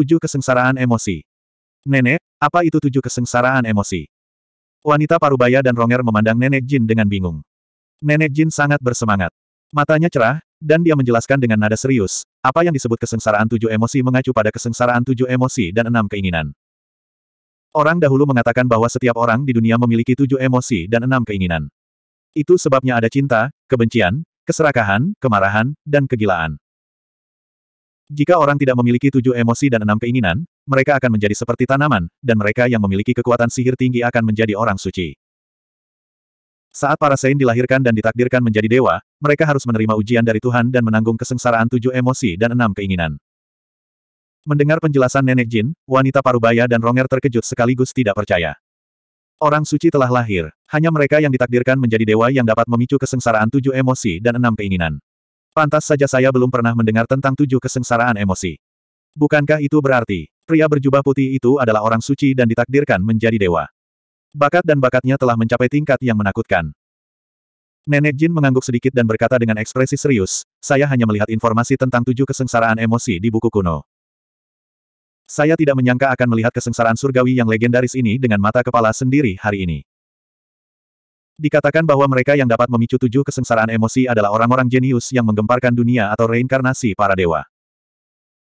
Tujuh kesengsaraan emosi. Nenek, apa itu tujuh kesengsaraan emosi? Wanita parubaya dan Ronger memandang Nenek Jin dengan bingung. Nenek Jin sangat bersemangat. Matanya cerah, dan dia menjelaskan dengan nada serius, apa yang disebut kesengsaraan tujuh emosi mengacu pada kesengsaraan tujuh emosi dan enam keinginan. Orang dahulu mengatakan bahwa setiap orang di dunia memiliki tujuh emosi dan enam keinginan. Itu sebabnya ada cinta, kebencian, keserakahan, kemarahan, dan kegilaan. Jika orang tidak memiliki tujuh emosi dan enam keinginan, mereka akan menjadi seperti tanaman, dan mereka yang memiliki kekuatan sihir tinggi akan menjadi orang suci. Saat para Sein dilahirkan dan ditakdirkan menjadi dewa, mereka harus menerima ujian dari Tuhan dan menanggung kesengsaraan tujuh emosi dan enam keinginan. Mendengar penjelasan Nenek Jin, wanita parubaya dan Ronger terkejut sekaligus tidak percaya. Orang suci telah lahir, hanya mereka yang ditakdirkan menjadi dewa yang dapat memicu kesengsaraan tujuh emosi dan enam keinginan. Pantas saja saya belum pernah mendengar tentang tujuh kesengsaraan emosi. Bukankah itu berarti, pria berjubah putih itu adalah orang suci dan ditakdirkan menjadi dewa? Bakat dan bakatnya telah mencapai tingkat yang menakutkan. Nenek Jin mengangguk sedikit dan berkata dengan ekspresi serius, saya hanya melihat informasi tentang tujuh kesengsaraan emosi di buku kuno. Saya tidak menyangka akan melihat kesengsaraan surgawi yang legendaris ini dengan mata kepala sendiri hari ini. Dikatakan bahwa mereka yang dapat memicu tujuh kesengsaraan emosi adalah orang-orang jenius yang menggemparkan dunia atau reinkarnasi para dewa.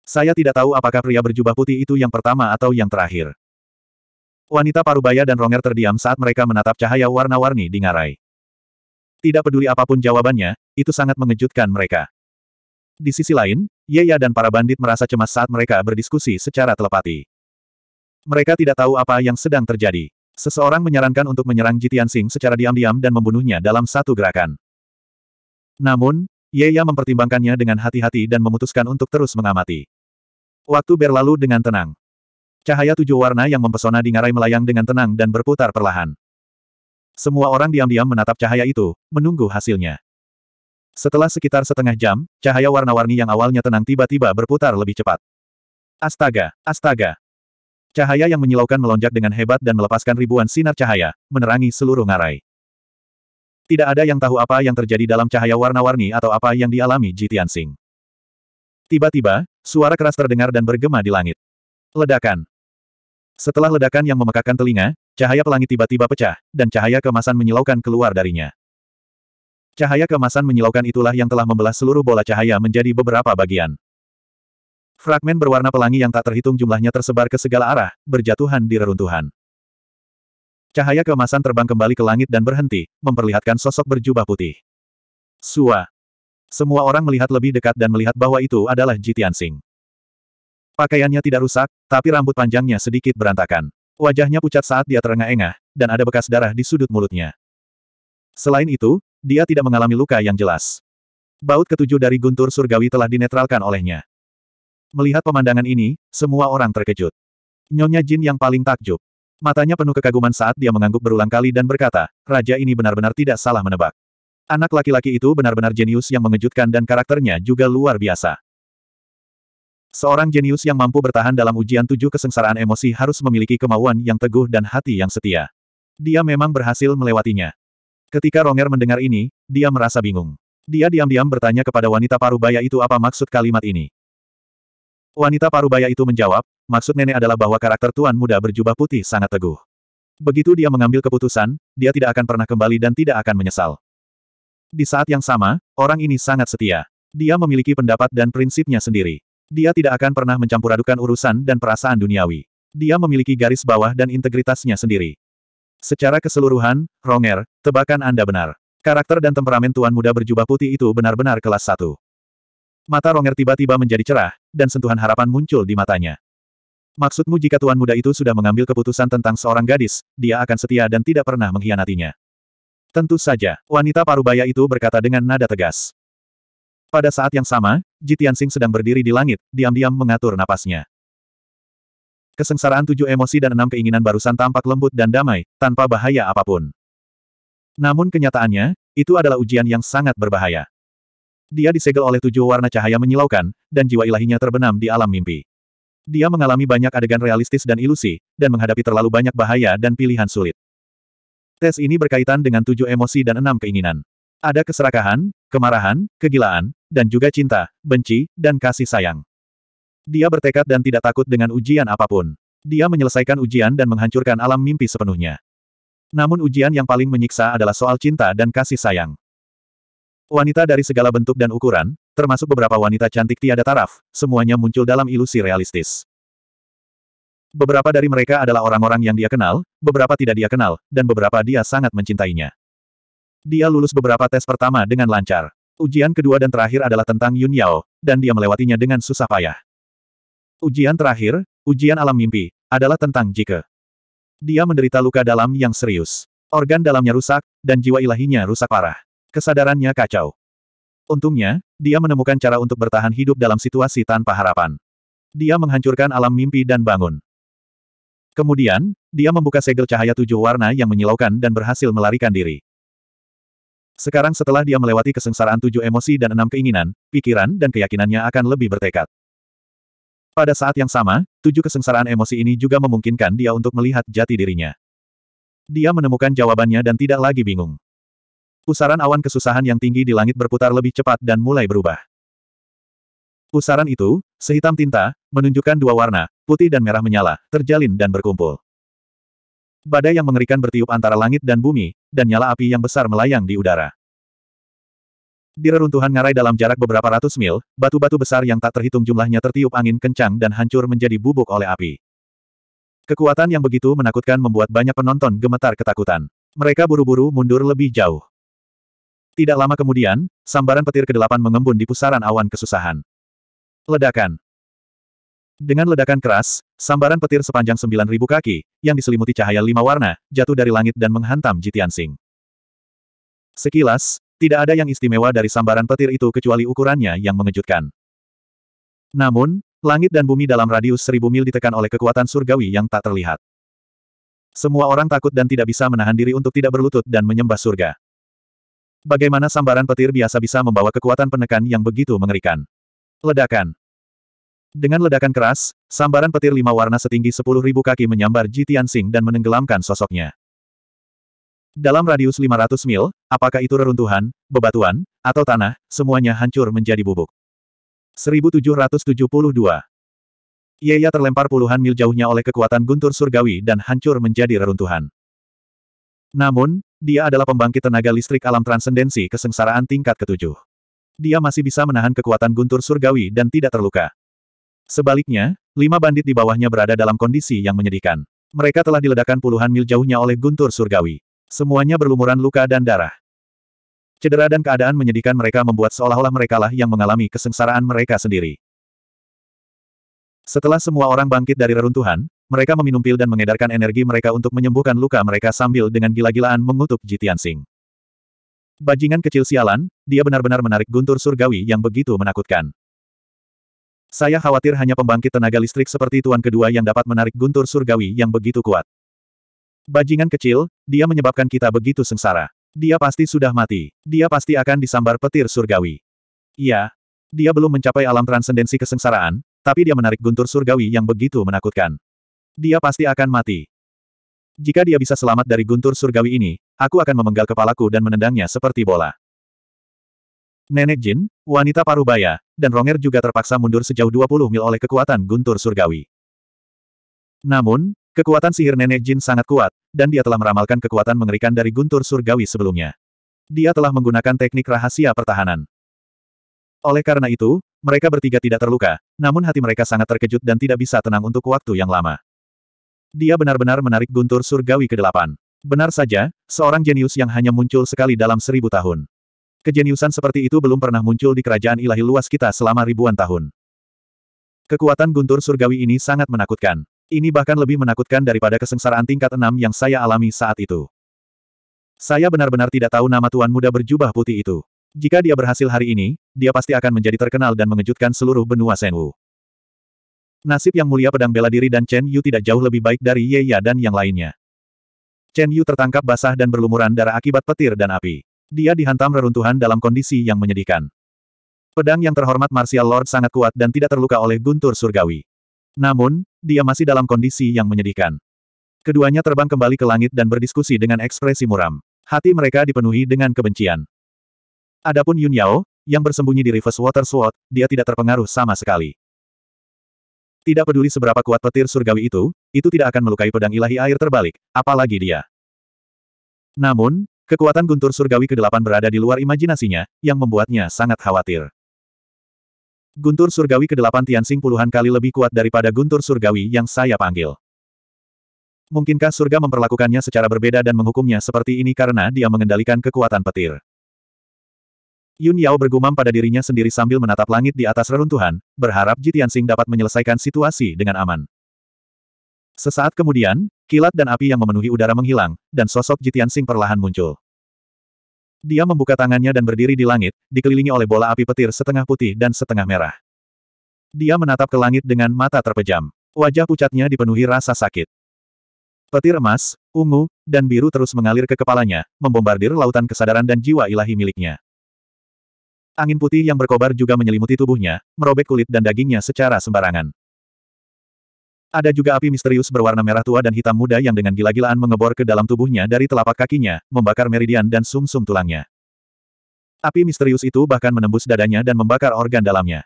Saya tidak tahu apakah pria berjubah putih itu yang pertama atau yang terakhir. Wanita parubaya dan Ronger terdiam saat mereka menatap cahaya warna-warni di ngarai. Tidak peduli apapun jawabannya, itu sangat mengejutkan mereka. Di sisi lain, Yeya dan para bandit merasa cemas saat mereka berdiskusi secara telepati. Mereka tidak tahu apa yang sedang terjadi. Seseorang menyarankan untuk menyerang Jitian Sing secara diam-diam dan membunuhnya dalam satu gerakan. Namun, Yeya mempertimbangkannya dengan hati-hati dan memutuskan untuk terus mengamati. Waktu berlalu dengan tenang. Cahaya tujuh warna yang mempesona di ngarai melayang dengan tenang dan berputar perlahan. Semua orang diam-diam menatap cahaya itu, menunggu hasilnya. Setelah sekitar setengah jam, cahaya warna-warni yang awalnya tenang tiba-tiba berputar lebih cepat. Astaga, astaga, Cahaya yang menyilaukan melonjak dengan hebat dan melepaskan ribuan sinar cahaya, menerangi seluruh ngarai. Tidak ada yang tahu apa yang terjadi dalam cahaya warna-warni atau apa yang dialami Jitian Tianxing. Tiba-tiba, suara keras terdengar dan bergema di langit. Ledakan. Setelah ledakan yang memekakan telinga, cahaya pelangi tiba-tiba pecah, dan cahaya kemasan menyilaukan keluar darinya. Cahaya kemasan menyilaukan itulah yang telah membelah seluruh bola cahaya menjadi beberapa bagian. Fragmen berwarna pelangi yang tak terhitung jumlahnya tersebar ke segala arah, berjatuhan di reruntuhan. Cahaya keemasan terbang kembali ke langit dan berhenti, memperlihatkan sosok berjubah putih. Sua. Semua orang melihat lebih dekat dan melihat bahwa itu adalah Jitian Sing. Pakaiannya tidak rusak, tapi rambut panjangnya sedikit berantakan. Wajahnya pucat saat dia terengah-engah, dan ada bekas darah di sudut mulutnya. Selain itu, dia tidak mengalami luka yang jelas. Baut ketujuh dari guntur surgawi telah dinetralkan olehnya. Melihat pemandangan ini, semua orang terkejut. Nyonya Jin yang paling takjub. Matanya penuh kekaguman saat dia mengangguk berulang kali dan berkata, Raja ini benar-benar tidak salah menebak. Anak laki-laki itu benar-benar jenius yang mengejutkan dan karakternya juga luar biasa. Seorang jenius yang mampu bertahan dalam ujian tujuh kesengsaraan emosi harus memiliki kemauan yang teguh dan hati yang setia. Dia memang berhasil melewatinya. Ketika Ronger mendengar ini, dia merasa bingung. Dia diam-diam bertanya kepada wanita parubaya itu apa maksud kalimat ini. Wanita parubaya itu menjawab, maksud nenek adalah bahwa karakter tuan muda berjubah putih sangat teguh. Begitu dia mengambil keputusan, dia tidak akan pernah kembali dan tidak akan menyesal. Di saat yang sama, orang ini sangat setia. Dia memiliki pendapat dan prinsipnya sendiri. Dia tidak akan pernah mencampur urusan dan perasaan duniawi. Dia memiliki garis bawah dan integritasnya sendiri. Secara keseluruhan, Ronger, tebakan Anda benar. Karakter dan temperamen tuan muda berjubah putih itu benar-benar kelas satu. Mata Ronger tiba-tiba menjadi cerah, dan sentuhan harapan muncul di matanya. Maksudmu jika tuan muda itu sudah mengambil keputusan tentang seorang gadis, dia akan setia dan tidak pernah mengkhianatinya. Tentu saja, wanita parubaya itu berkata dengan nada tegas. Pada saat yang sama, Jitian Jitiansing sedang berdiri di langit, diam-diam mengatur napasnya. Kesengsaraan tujuh emosi dan enam keinginan barusan tampak lembut dan damai, tanpa bahaya apapun. Namun kenyataannya, itu adalah ujian yang sangat berbahaya. Dia disegel oleh tujuh warna cahaya menyilaukan, dan jiwa ilahinya terbenam di alam mimpi. Dia mengalami banyak adegan realistis dan ilusi, dan menghadapi terlalu banyak bahaya dan pilihan sulit. Tes ini berkaitan dengan tujuh emosi dan enam keinginan. Ada keserakahan, kemarahan, kegilaan, dan juga cinta, benci, dan kasih sayang. Dia bertekad dan tidak takut dengan ujian apapun. Dia menyelesaikan ujian dan menghancurkan alam mimpi sepenuhnya. Namun ujian yang paling menyiksa adalah soal cinta dan kasih sayang. Wanita dari segala bentuk dan ukuran, termasuk beberapa wanita cantik tiada taraf, semuanya muncul dalam ilusi realistis. Beberapa dari mereka adalah orang-orang yang dia kenal, beberapa tidak dia kenal, dan beberapa dia sangat mencintainya. Dia lulus beberapa tes pertama dengan lancar. Ujian kedua dan terakhir adalah tentang Yun Yao, dan dia melewatinya dengan susah payah. Ujian terakhir, ujian alam mimpi, adalah tentang Jike. Dia menderita luka dalam yang serius. Organ dalamnya rusak, dan jiwa ilahinya rusak parah. Kesadarannya kacau. Untungnya, dia menemukan cara untuk bertahan hidup dalam situasi tanpa harapan. Dia menghancurkan alam mimpi dan bangun. Kemudian, dia membuka segel cahaya tujuh warna yang menyilaukan dan berhasil melarikan diri. Sekarang setelah dia melewati kesengsaraan tujuh emosi dan enam keinginan, pikiran dan keyakinannya akan lebih bertekad. Pada saat yang sama, tujuh kesengsaraan emosi ini juga memungkinkan dia untuk melihat jati dirinya. Dia menemukan jawabannya dan tidak lagi bingung. Pusaran awan kesusahan yang tinggi di langit berputar lebih cepat dan mulai berubah. Pusaran itu, sehitam tinta, menunjukkan dua warna, putih dan merah menyala, terjalin dan berkumpul. Badai yang mengerikan bertiup antara langit dan bumi, dan nyala api yang besar melayang di udara. Di reruntuhan ngarai dalam jarak beberapa ratus mil, batu-batu besar yang tak terhitung jumlahnya tertiup angin kencang dan hancur menjadi bubuk oleh api. Kekuatan yang begitu menakutkan membuat banyak penonton gemetar ketakutan. Mereka buru-buru mundur lebih jauh. Tidak lama kemudian, sambaran petir kedelapan mengembun di pusaran awan kesusahan. Ledakan. Dengan ledakan keras, sambaran petir sepanjang 9.000 kaki, yang diselimuti cahaya lima warna, jatuh dari langit dan menghantam Jitian Sing. Sekilas, tidak ada yang istimewa dari sambaran petir itu kecuali ukurannya yang mengejutkan. Namun, langit dan bumi dalam radius seribu mil ditekan oleh kekuatan surgawi yang tak terlihat. Semua orang takut dan tidak bisa menahan diri untuk tidak berlutut dan menyembah surga. Bagaimana sambaran petir biasa bisa membawa kekuatan penekan yang begitu mengerikan? Ledakan. Dengan ledakan keras, sambaran petir lima warna setinggi sepuluh ribu kaki menyambar Ji Tianxing dan menenggelamkan sosoknya. Dalam radius 500 mil, apakah itu reruntuhan, bebatuan, atau tanah, semuanya hancur menjadi bubuk. 1772. Yeya iya, terlempar puluhan mil jauhnya oleh kekuatan guntur surgawi dan hancur menjadi reruntuhan. Namun, dia adalah pembangkit tenaga listrik alam transendensi kesengsaraan tingkat ketujuh. Dia masih bisa menahan kekuatan guntur surgawi dan tidak terluka. Sebaliknya, lima bandit di bawahnya berada dalam kondisi yang menyedihkan. Mereka telah diledakkan puluhan mil jauhnya oleh guntur surgawi. Semuanya berlumuran luka dan darah. Cedera dan keadaan menyedihkan mereka membuat seolah-olah merekalah yang mengalami kesengsaraan mereka sendiri. Setelah semua orang bangkit dari reruntuhan, mereka meminum pil dan mengedarkan energi mereka untuk menyembuhkan luka mereka sambil dengan gila-gilaan mengutuk Jitian Sing. Bajingan kecil sialan, dia benar-benar menarik guntur surgawi yang begitu menakutkan. Saya khawatir hanya pembangkit tenaga listrik seperti tuan kedua yang dapat menarik guntur surgawi yang begitu kuat. Bajingan kecil, dia menyebabkan kita begitu sengsara. Dia pasti sudah mati. Dia pasti akan disambar petir surgawi. Iya. Dia belum mencapai alam transendensi kesengsaraan, tapi dia menarik guntur surgawi yang begitu menakutkan. Dia pasti akan mati. Jika dia bisa selamat dari guntur surgawi ini, aku akan memenggal kepalaku dan menendangnya seperti bola. Nenek Jin, wanita parubaya, dan Ronger juga terpaksa mundur sejauh 20 mil oleh kekuatan guntur surgawi. Namun, kekuatan sihir Nenek Jin sangat kuat, dan dia telah meramalkan kekuatan mengerikan dari guntur surgawi sebelumnya. Dia telah menggunakan teknik rahasia pertahanan. Oleh karena itu, mereka bertiga tidak terluka, namun hati mereka sangat terkejut dan tidak bisa tenang untuk waktu yang lama. Dia benar-benar menarik guntur surgawi ke delapan. Benar saja, seorang jenius yang hanya muncul sekali dalam seribu tahun. Kejeniusan seperti itu belum pernah muncul di kerajaan ilahi luas kita selama ribuan tahun. Kekuatan guntur surgawi ini sangat menakutkan. Ini bahkan lebih menakutkan daripada kesengsaraan tingkat enam yang saya alami saat itu. Saya benar-benar tidak tahu nama tuan muda berjubah putih itu. Jika dia berhasil hari ini, dia pasti akan menjadi terkenal dan mengejutkan seluruh benua Senwu. Nasib yang mulia pedang bela diri dan Chen Yu tidak jauh lebih baik dari Ye Ya dan yang lainnya. Chen Yu tertangkap basah dan berlumuran darah akibat petir dan api. Dia dihantam reruntuhan dalam kondisi yang menyedihkan. Pedang yang terhormat Martial Lord sangat kuat dan tidak terluka oleh guntur surgawi. Namun, dia masih dalam kondisi yang menyedihkan. Keduanya terbang kembali ke langit dan berdiskusi dengan ekspresi muram. Hati mereka dipenuhi dengan kebencian. Adapun Yun Yao, yang bersembunyi di Reverse Water Sword, dia tidak terpengaruh sama sekali. Tidak peduli seberapa kuat petir surgawi itu, itu tidak akan melukai pedang ilahi air terbalik, apalagi dia. Namun, kekuatan guntur surgawi ke-8 berada di luar imajinasinya, yang membuatnya sangat khawatir. Guntur surgawi ke-8 Tianxing puluhan kali lebih kuat daripada guntur surgawi yang saya panggil. Mungkinkah surga memperlakukannya secara berbeda dan menghukumnya seperti ini karena dia mengendalikan kekuatan petir? Yun Yao bergumam pada dirinya sendiri sambil menatap langit di atas reruntuhan, berharap Jitian Sing dapat menyelesaikan situasi dengan aman. Sesaat kemudian, kilat dan api yang memenuhi udara menghilang, dan sosok Jitian Sing perlahan muncul. Dia membuka tangannya dan berdiri di langit, dikelilingi oleh bola api petir setengah putih dan setengah merah. Dia menatap ke langit dengan mata terpejam. Wajah pucatnya dipenuhi rasa sakit. Petir emas, ungu, dan biru terus mengalir ke kepalanya, membombardir lautan kesadaran dan jiwa ilahi miliknya. Angin putih yang berkobar juga menyelimuti tubuhnya, merobek kulit dan dagingnya secara sembarangan. Ada juga api misterius berwarna merah tua dan hitam muda yang dengan gila-gilaan mengebor ke dalam tubuhnya dari telapak kakinya, membakar meridian dan sumsum -sum tulangnya. Api misterius itu bahkan menembus dadanya dan membakar organ dalamnya.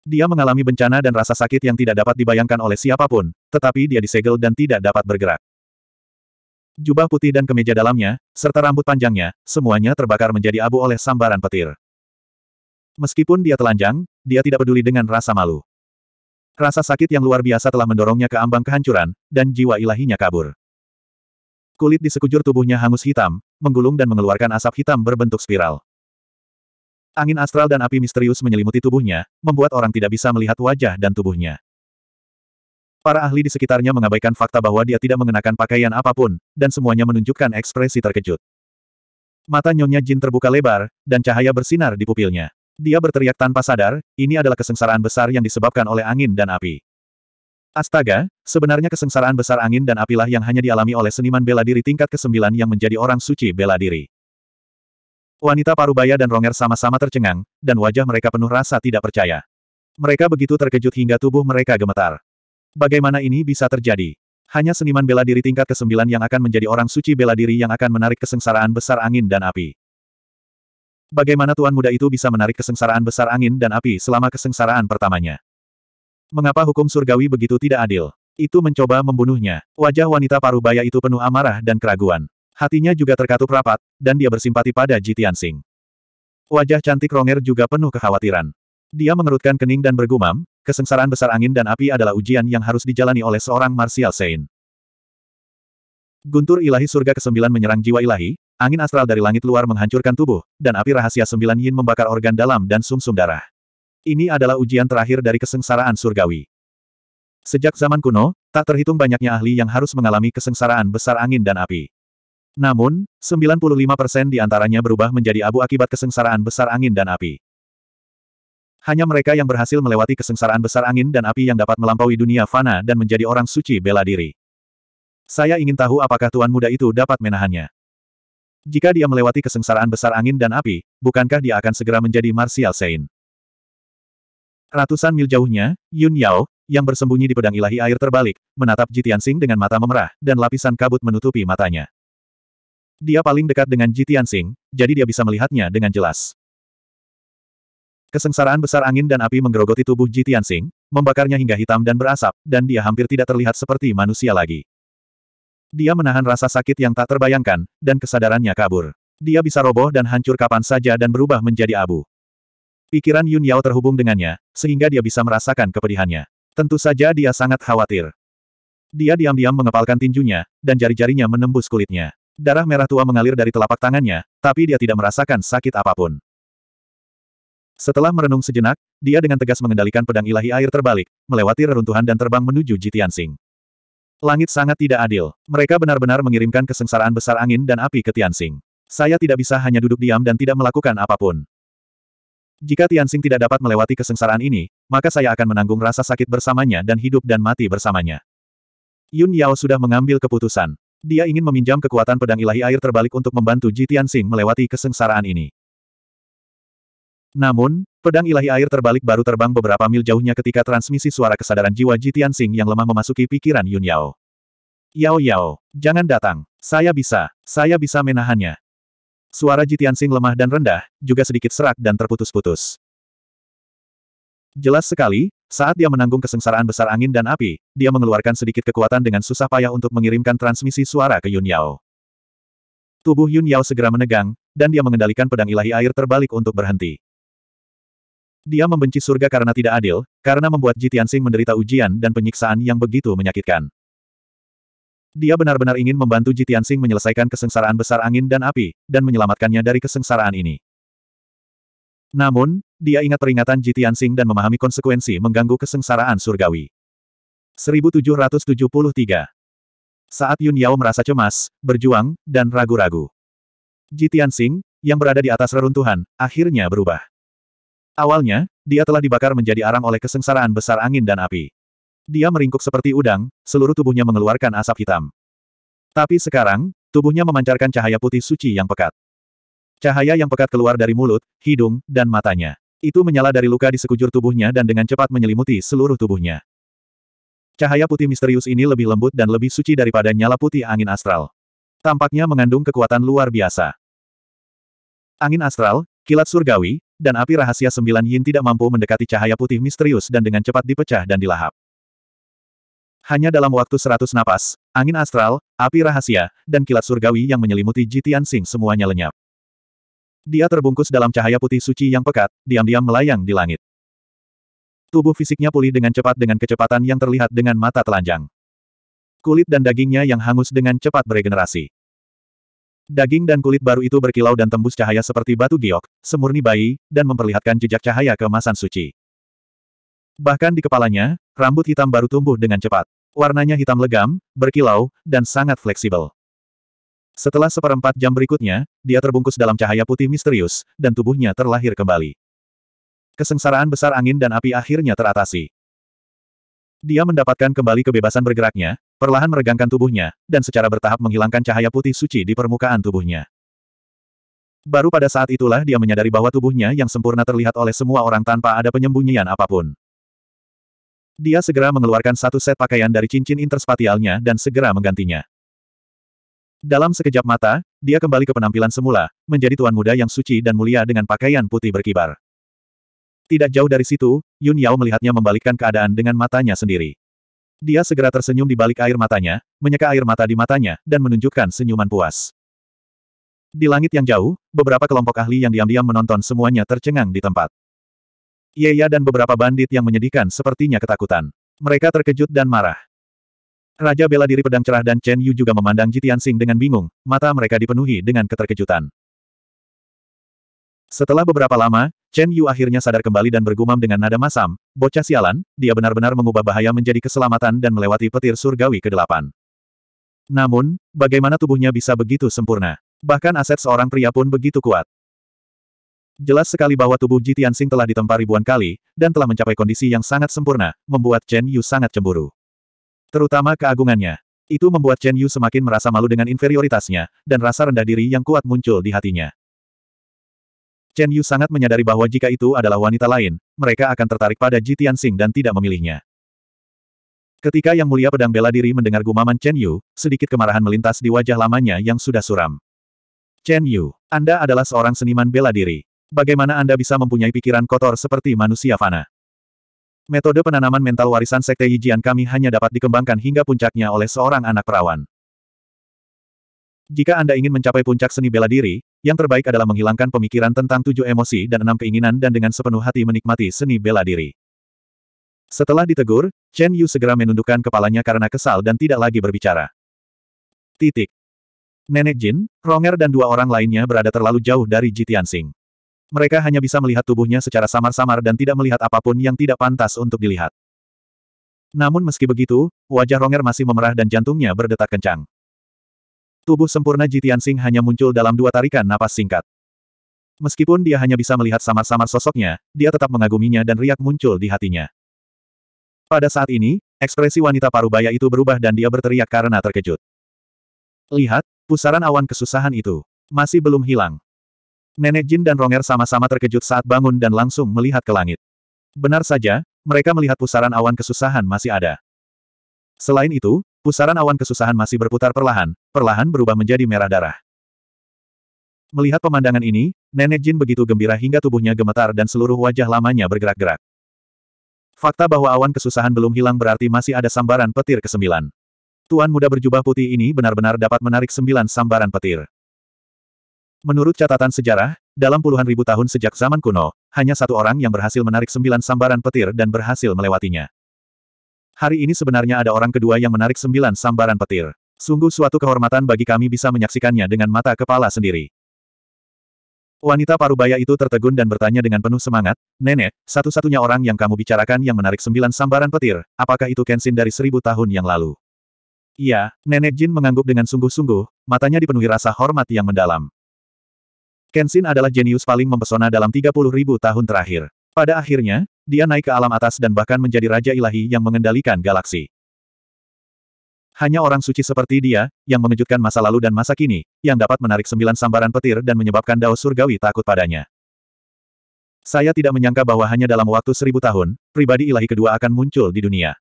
Dia mengalami bencana dan rasa sakit yang tidak dapat dibayangkan oleh siapapun, tetapi dia disegel dan tidak dapat bergerak. Jubah putih dan kemeja dalamnya, serta rambut panjangnya, semuanya terbakar menjadi abu oleh sambaran petir. Meskipun dia telanjang, dia tidak peduli dengan rasa malu. Rasa sakit yang luar biasa telah mendorongnya ke ambang kehancuran, dan jiwa ilahinya kabur. Kulit di sekujur tubuhnya hangus hitam, menggulung dan mengeluarkan asap hitam berbentuk spiral. Angin astral dan api misterius menyelimuti tubuhnya, membuat orang tidak bisa melihat wajah dan tubuhnya. Para ahli di sekitarnya mengabaikan fakta bahwa dia tidak mengenakan pakaian apapun, dan semuanya menunjukkan ekspresi terkejut. Mata Nyonya Jin terbuka lebar, dan cahaya bersinar di pupilnya. Dia berteriak tanpa sadar, ini adalah kesengsaraan besar yang disebabkan oleh angin dan api. Astaga, sebenarnya kesengsaraan besar angin dan apilah yang hanya dialami oleh seniman bela diri tingkat ke-9 yang menjadi orang suci bela diri. Wanita parubaya dan Ronger sama-sama tercengang, dan wajah mereka penuh rasa tidak percaya. Mereka begitu terkejut hingga tubuh mereka gemetar. Bagaimana ini bisa terjadi? Hanya seniman bela diri tingkat ke-9 yang akan menjadi orang suci bela diri yang akan menarik kesengsaraan besar angin dan api. Bagaimana tuan muda itu bisa menarik kesengsaraan besar angin dan api selama kesengsaraan pertamanya? Mengapa hukum surgawi begitu tidak adil? Itu mencoba membunuhnya. Wajah wanita paruh baya itu penuh amarah dan keraguan. Hatinya juga terkatup rapat, dan dia bersimpati pada Jitian Sing. Wajah cantik Ronger juga penuh kekhawatiran. Dia mengerutkan kening dan bergumam, kesengsaraan besar angin dan api adalah ujian yang harus dijalani oleh seorang Martial Saint. Guntur ilahi surga ke-9 menyerang jiwa ilahi, Angin astral dari langit luar menghancurkan tubuh, dan api rahasia sembilan yin membakar organ dalam dan sumsum -sum darah. Ini adalah ujian terakhir dari kesengsaraan surgawi. Sejak zaman kuno, tak terhitung banyaknya ahli yang harus mengalami kesengsaraan besar angin dan api. Namun, 95% di antaranya berubah menjadi abu akibat kesengsaraan besar angin dan api. Hanya mereka yang berhasil melewati kesengsaraan besar angin dan api yang dapat melampaui dunia fana dan menjadi orang suci bela diri. Saya ingin tahu apakah tuan muda itu dapat menahannya. Jika dia melewati kesengsaraan besar angin dan api, bukankah dia akan segera menjadi Martial Saint? Ratusan mil jauhnya, Yun Yao, yang bersembunyi di pedang ilahi air terbalik, menatap Jitian Sing dengan mata memerah, dan lapisan kabut menutupi matanya. Dia paling dekat dengan Jitian Sing, jadi dia bisa melihatnya dengan jelas. Kesengsaraan besar angin dan api menggerogoti tubuh Jitian Sing, membakarnya hingga hitam dan berasap, dan dia hampir tidak terlihat seperti manusia lagi. Dia menahan rasa sakit yang tak terbayangkan, dan kesadarannya kabur. Dia bisa roboh dan hancur kapan saja dan berubah menjadi abu. Pikiran Yun Yao terhubung dengannya, sehingga dia bisa merasakan kepedihannya. Tentu saja dia sangat khawatir. Dia diam-diam mengepalkan tinjunya, dan jari-jarinya menembus kulitnya. Darah merah tua mengalir dari telapak tangannya, tapi dia tidak merasakan sakit apapun. Setelah merenung sejenak, dia dengan tegas mengendalikan pedang ilahi air terbalik, melewati reruntuhan dan terbang menuju Jitian Sing. Langit sangat tidak adil. Mereka benar-benar mengirimkan kesengsaraan besar angin dan api ke Tianxing. Saya tidak bisa hanya duduk diam dan tidak melakukan apapun. Jika Tianxing tidak dapat melewati kesengsaraan ini, maka saya akan menanggung rasa sakit bersamanya dan hidup dan mati bersamanya. Yun Yao sudah mengambil keputusan. Dia ingin meminjam kekuatan pedang ilahi air terbalik untuk membantu Ji Tianxing melewati kesengsaraan ini. Namun, Pedang ilahi air terbalik baru terbang beberapa mil jauhnya ketika transmisi suara kesadaran jiwa Jitian Xing yang lemah memasuki pikiran Yun Yao. Yao Yao, jangan datang. Saya bisa, saya bisa menahannya. Suara Jitian Xing lemah dan rendah, juga sedikit serak dan terputus-putus. Jelas sekali, saat dia menanggung kesengsaraan besar angin dan api, dia mengeluarkan sedikit kekuatan dengan susah payah untuk mengirimkan transmisi suara ke Yun Yao. Tubuh Yun Yao segera menegang, dan dia mengendalikan pedang ilahi air terbalik untuk berhenti. Dia membenci surga karena tidak adil, karena membuat Ji Tianxing menderita ujian dan penyiksaan yang begitu menyakitkan. Dia benar-benar ingin membantu Ji Tianxing menyelesaikan kesengsaraan besar angin dan api, dan menyelamatkannya dari kesengsaraan ini. Namun, dia ingat peringatan Ji Tianxing dan memahami konsekuensi mengganggu kesengsaraan surgawi. 1773 Saat Yun Yao merasa cemas, berjuang, dan ragu-ragu. Ji Tianxing, yang berada di atas reruntuhan, akhirnya berubah. Awalnya, dia telah dibakar menjadi arang oleh kesengsaraan besar angin dan api. Dia meringkuk seperti udang, seluruh tubuhnya mengeluarkan asap hitam. Tapi sekarang, tubuhnya memancarkan cahaya putih suci yang pekat. Cahaya yang pekat keluar dari mulut, hidung, dan matanya. Itu menyala dari luka di sekujur tubuhnya dan dengan cepat menyelimuti seluruh tubuhnya. Cahaya putih misterius ini lebih lembut dan lebih suci daripada nyala putih angin astral. Tampaknya mengandung kekuatan luar biasa. Angin astral, kilat surgawi, dan api rahasia sembilan yin tidak mampu mendekati cahaya putih misterius dan dengan cepat dipecah dan dilahap. Hanya dalam waktu seratus napas, angin astral, api rahasia, dan kilat surgawi yang menyelimuti Jitian Sing semuanya lenyap. Dia terbungkus dalam cahaya putih suci yang pekat, diam-diam melayang di langit. Tubuh fisiknya pulih dengan cepat dengan kecepatan yang terlihat dengan mata telanjang. Kulit dan dagingnya yang hangus dengan cepat beregenerasi. Daging dan kulit baru itu berkilau dan tembus cahaya seperti batu giok, semurni bayi, dan memperlihatkan jejak cahaya keemasan suci. Bahkan di kepalanya, rambut hitam baru tumbuh dengan cepat. Warnanya hitam legam, berkilau, dan sangat fleksibel. Setelah seperempat jam berikutnya, dia terbungkus dalam cahaya putih misterius, dan tubuhnya terlahir kembali. Kesengsaraan besar angin dan api akhirnya teratasi. Dia mendapatkan kembali kebebasan bergeraknya, Perlahan meregangkan tubuhnya, dan secara bertahap menghilangkan cahaya putih suci di permukaan tubuhnya. Baru pada saat itulah dia menyadari bahwa tubuhnya yang sempurna terlihat oleh semua orang tanpa ada penyembunyian apapun. Dia segera mengeluarkan satu set pakaian dari cincin interspatialnya dan segera menggantinya. Dalam sekejap mata, dia kembali ke penampilan semula, menjadi tuan muda yang suci dan mulia dengan pakaian putih berkibar. Tidak jauh dari situ, Yun Yao melihatnya membalikkan keadaan dengan matanya sendiri. Dia segera tersenyum di balik air matanya, menyeka air mata di matanya, dan menunjukkan senyuman puas. Di langit yang jauh, beberapa kelompok ahli yang diam-diam menonton semuanya tercengang di tempat. Yeya dan beberapa bandit yang menyedihkan sepertinya ketakutan. Mereka terkejut dan marah. Raja bela diri pedang cerah dan Chen Yu juga memandang Jitian Sing dengan bingung, mata mereka dipenuhi dengan keterkejutan. Setelah beberapa lama, Chen Yu akhirnya sadar kembali dan bergumam dengan nada masam, bocah sialan, dia benar-benar mengubah bahaya menjadi keselamatan dan melewati petir surgawi ke-8. Namun, bagaimana tubuhnya bisa begitu sempurna? Bahkan aset seorang pria pun begitu kuat. Jelas sekali bahwa tubuh Ji Tianxing telah ditempa ribuan kali, dan telah mencapai kondisi yang sangat sempurna, membuat Chen Yu sangat cemburu. Terutama keagungannya. Itu membuat Chen Yu semakin merasa malu dengan inferioritasnya, dan rasa rendah diri yang kuat muncul di hatinya. Chen Yu sangat menyadari bahwa jika itu adalah wanita lain, mereka akan tertarik pada Ji Tianxing dan tidak memilihnya. Ketika Yang Mulia Pedang Bela Diri mendengar gumaman Chen Yu, sedikit kemarahan melintas di wajah lamanya yang sudah suram. Chen Yu, Anda adalah seorang seniman bela diri. Bagaimana Anda bisa mempunyai pikiran kotor seperti manusia fana? Metode penanaman mental warisan Sekte Yijian kami hanya dapat dikembangkan hingga puncaknya oleh seorang anak perawan. Jika Anda ingin mencapai puncak seni bela diri, yang terbaik adalah menghilangkan pemikiran tentang tujuh emosi dan enam keinginan dan dengan sepenuh hati menikmati seni bela diri. Setelah ditegur, Chen Yu segera menundukkan kepalanya karena kesal dan tidak lagi berbicara. Titik. Nenek Jin, Ronger dan dua orang lainnya berada terlalu jauh dari Jitian Tianxing. Mereka hanya bisa melihat tubuhnya secara samar-samar dan tidak melihat apapun yang tidak pantas untuk dilihat. Namun meski begitu, wajah Ronger masih memerah dan jantungnya berdetak kencang. Tubuh sempurna Jitian Sing hanya muncul dalam dua tarikan napas singkat. Meskipun dia hanya bisa melihat samar-samar sosoknya, dia tetap mengaguminya dan riak muncul di hatinya. Pada saat ini, ekspresi wanita parubaya itu berubah dan dia berteriak karena terkejut. Lihat, pusaran awan kesusahan itu. Masih belum hilang. Nenek Jin dan Ronger sama-sama terkejut saat bangun dan langsung melihat ke langit. Benar saja, mereka melihat pusaran awan kesusahan masih ada. Selain itu, Pusaran awan kesusahan masih berputar perlahan, perlahan berubah menjadi merah darah. Melihat pemandangan ini, Nenek Jin begitu gembira hingga tubuhnya gemetar dan seluruh wajah lamanya bergerak-gerak. Fakta bahwa awan kesusahan belum hilang berarti masih ada sambaran petir ke-9. Tuan muda berjubah putih ini benar-benar dapat menarik sembilan sambaran petir. Menurut catatan sejarah, dalam puluhan ribu tahun sejak zaman kuno, hanya satu orang yang berhasil menarik sembilan sambaran petir dan berhasil melewatinya. Hari ini sebenarnya ada orang kedua yang menarik sembilan sambaran petir. Sungguh suatu kehormatan bagi kami bisa menyaksikannya dengan mata kepala sendiri. Wanita parubaya itu tertegun dan bertanya dengan penuh semangat, Nenek, satu-satunya orang yang kamu bicarakan yang menarik sembilan sambaran petir, apakah itu Kenshin dari seribu tahun yang lalu? Iya, Nenek Jin mengangguk dengan sungguh-sungguh, matanya dipenuhi rasa hormat yang mendalam. Kenshin adalah jenius paling mempesona dalam 30 ribu tahun terakhir. Pada akhirnya, dia naik ke alam atas dan bahkan menjadi Raja Ilahi yang mengendalikan galaksi. Hanya orang suci seperti dia, yang mengejutkan masa lalu dan masa kini, yang dapat menarik sembilan sambaran petir dan menyebabkan Dao Surgawi takut padanya. Saya tidak menyangka bahwa hanya dalam waktu seribu tahun, pribadi ilahi kedua akan muncul di dunia.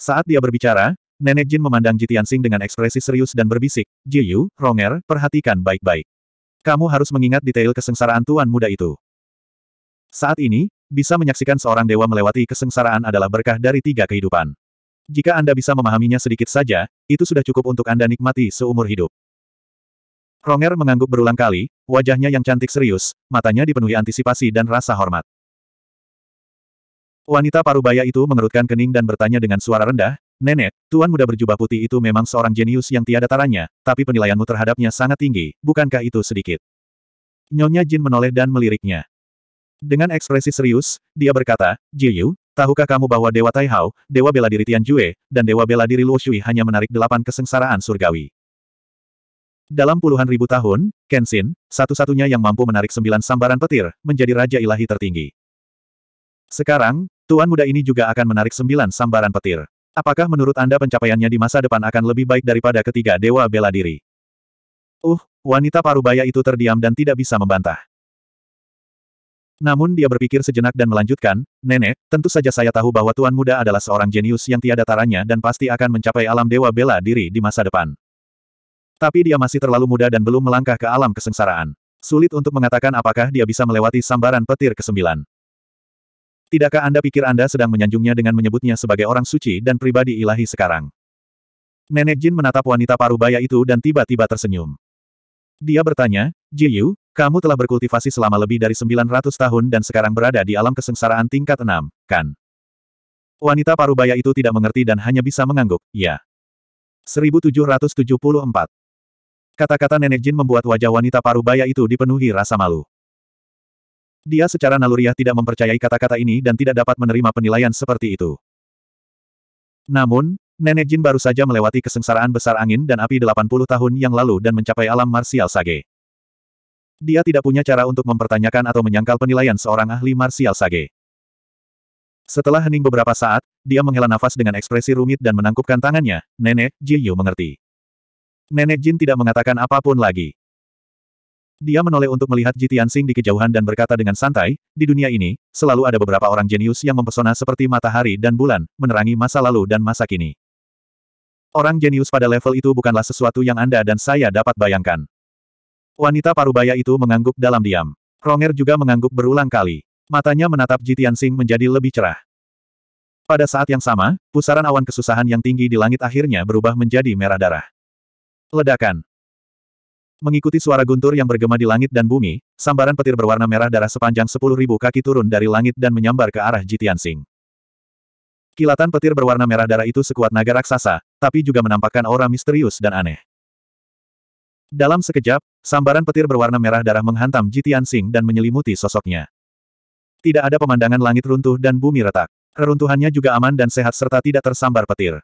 Saat dia berbicara, Nenek Jin memandang Jitian Sing dengan ekspresi serius dan berbisik, Ji Yu, Ronger, perhatikan baik-baik. Kamu harus mengingat detail kesengsaraan tuan muda itu. Saat ini, bisa menyaksikan seorang dewa melewati kesengsaraan adalah berkah dari tiga kehidupan. Jika Anda bisa memahaminya sedikit saja, itu sudah cukup untuk Anda nikmati seumur hidup. Ronger mengangguk berulang kali, wajahnya yang cantik serius, matanya dipenuhi antisipasi dan rasa hormat. Wanita parubaya itu mengerutkan kening dan bertanya dengan suara rendah, Nenek, tuan muda berjubah putih itu memang seorang jenius yang tiada taranya, tapi penilaianmu terhadapnya sangat tinggi, bukankah itu sedikit? Nyonya Jin menoleh dan meliriknya. Dengan ekspresi serius, dia berkata, Ji Yu, tahukah kamu bahwa Dewa Taihao, Dewa Bela Diri Tianjue, dan Dewa Bela Diri Luo Shui hanya menarik delapan kesengsaraan surgawi? Dalam puluhan ribu tahun, Kenshin, satu-satunya yang mampu menarik sembilan sambaran petir, menjadi Raja Ilahi tertinggi. Sekarang, Tuan muda ini juga akan menarik sembilan sambaran petir. Apakah menurut Anda pencapaiannya di masa depan akan lebih baik daripada ketiga Dewa Bela Diri? Uh, wanita parubaya itu terdiam dan tidak bisa membantah. Namun dia berpikir sejenak dan melanjutkan, Nenek, tentu saja saya tahu bahwa Tuan Muda adalah seorang jenius yang tiada taranya dan pasti akan mencapai alam dewa bela diri di masa depan. Tapi dia masih terlalu muda dan belum melangkah ke alam kesengsaraan. Sulit untuk mengatakan apakah dia bisa melewati sambaran petir ke-9. Tidakkah Anda pikir Anda sedang menyanjungnya dengan menyebutnya sebagai orang suci dan pribadi ilahi sekarang? Nenek Jin menatap wanita parubaya itu dan tiba-tiba tersenyum. Dia bertanya, Ji Yu. Kamu telah berkultivasi selama lebih dari 900 tahun dan sekarang berada di alam kesengsaraan tingkat 6, kan? Wanita parubaya itu tidak mengerti dan hanya bisa mengangguk, ya. 1774 Kata-kata Nenek Jin membuat wajah wanita parubaya itu dipenuhi rasa malu. Dia secara naluriah tidak mempercayai kata-kata ini dan tidak dapat menerima penilaian seperti itu. Namun, Nenek Jin baru saja melewati kesengsaraan besar angin dan api 80 tahun yang lalu dan mencapai alam marsial sage. Dia tidak punya cara untuk mempertanyakan atau menyangkal penilaian seorang ahli marsial sage. Setelah hening beberapa saat, dia menghela nafas dengan ekspresi rumit dan menangkupkan tangannya, Nenek, Ji Yu mengerti. Nenek Jin tidak mengatakan apapun lagi. Dia menoleh untuk melihat Ji Tianxing di kejauhan dan berkata dengan santai, di dunia ini, selalu ada beberapa orang jenius yang mempesona seperti matahari dan bulan, menerangi masa lalu dan masa kini. Orang jenius pada level itu bukanlah sesuatu yang Anda dan saya dapat bayangkan. Wanita parubaya itu mengangguk dalam diam. Ronger juga mengangguk berulang kali. Matanya menatap Jitian Sing menjadi lebih cerah. Pada saat yang sama, pusaran awan kesusahan yang tinggi di langit akhirnya berubah menjadi merah darah. Ledakan. Mengikuti suara guntur yang bergema di langit dan bumi, sambaran petir berwarna merah darah sepanjang 10.000 kaki turun dari langit dan menyambar ke arah Jitian Sing. Kilatan petir berwarna merah darah itu sekuat naga raksasa, tapi juga menampakkan aura misterius dan aneh. Dalam sekejap, sambaran petir berwarna merah darah menghantam Jitian Sing dan menyelimuti sosoknya. Tidak ada pemandangan langit runtuh dan bumi retak. Reruntuhannya juga aman dan sehat serta tidak tersambar petir.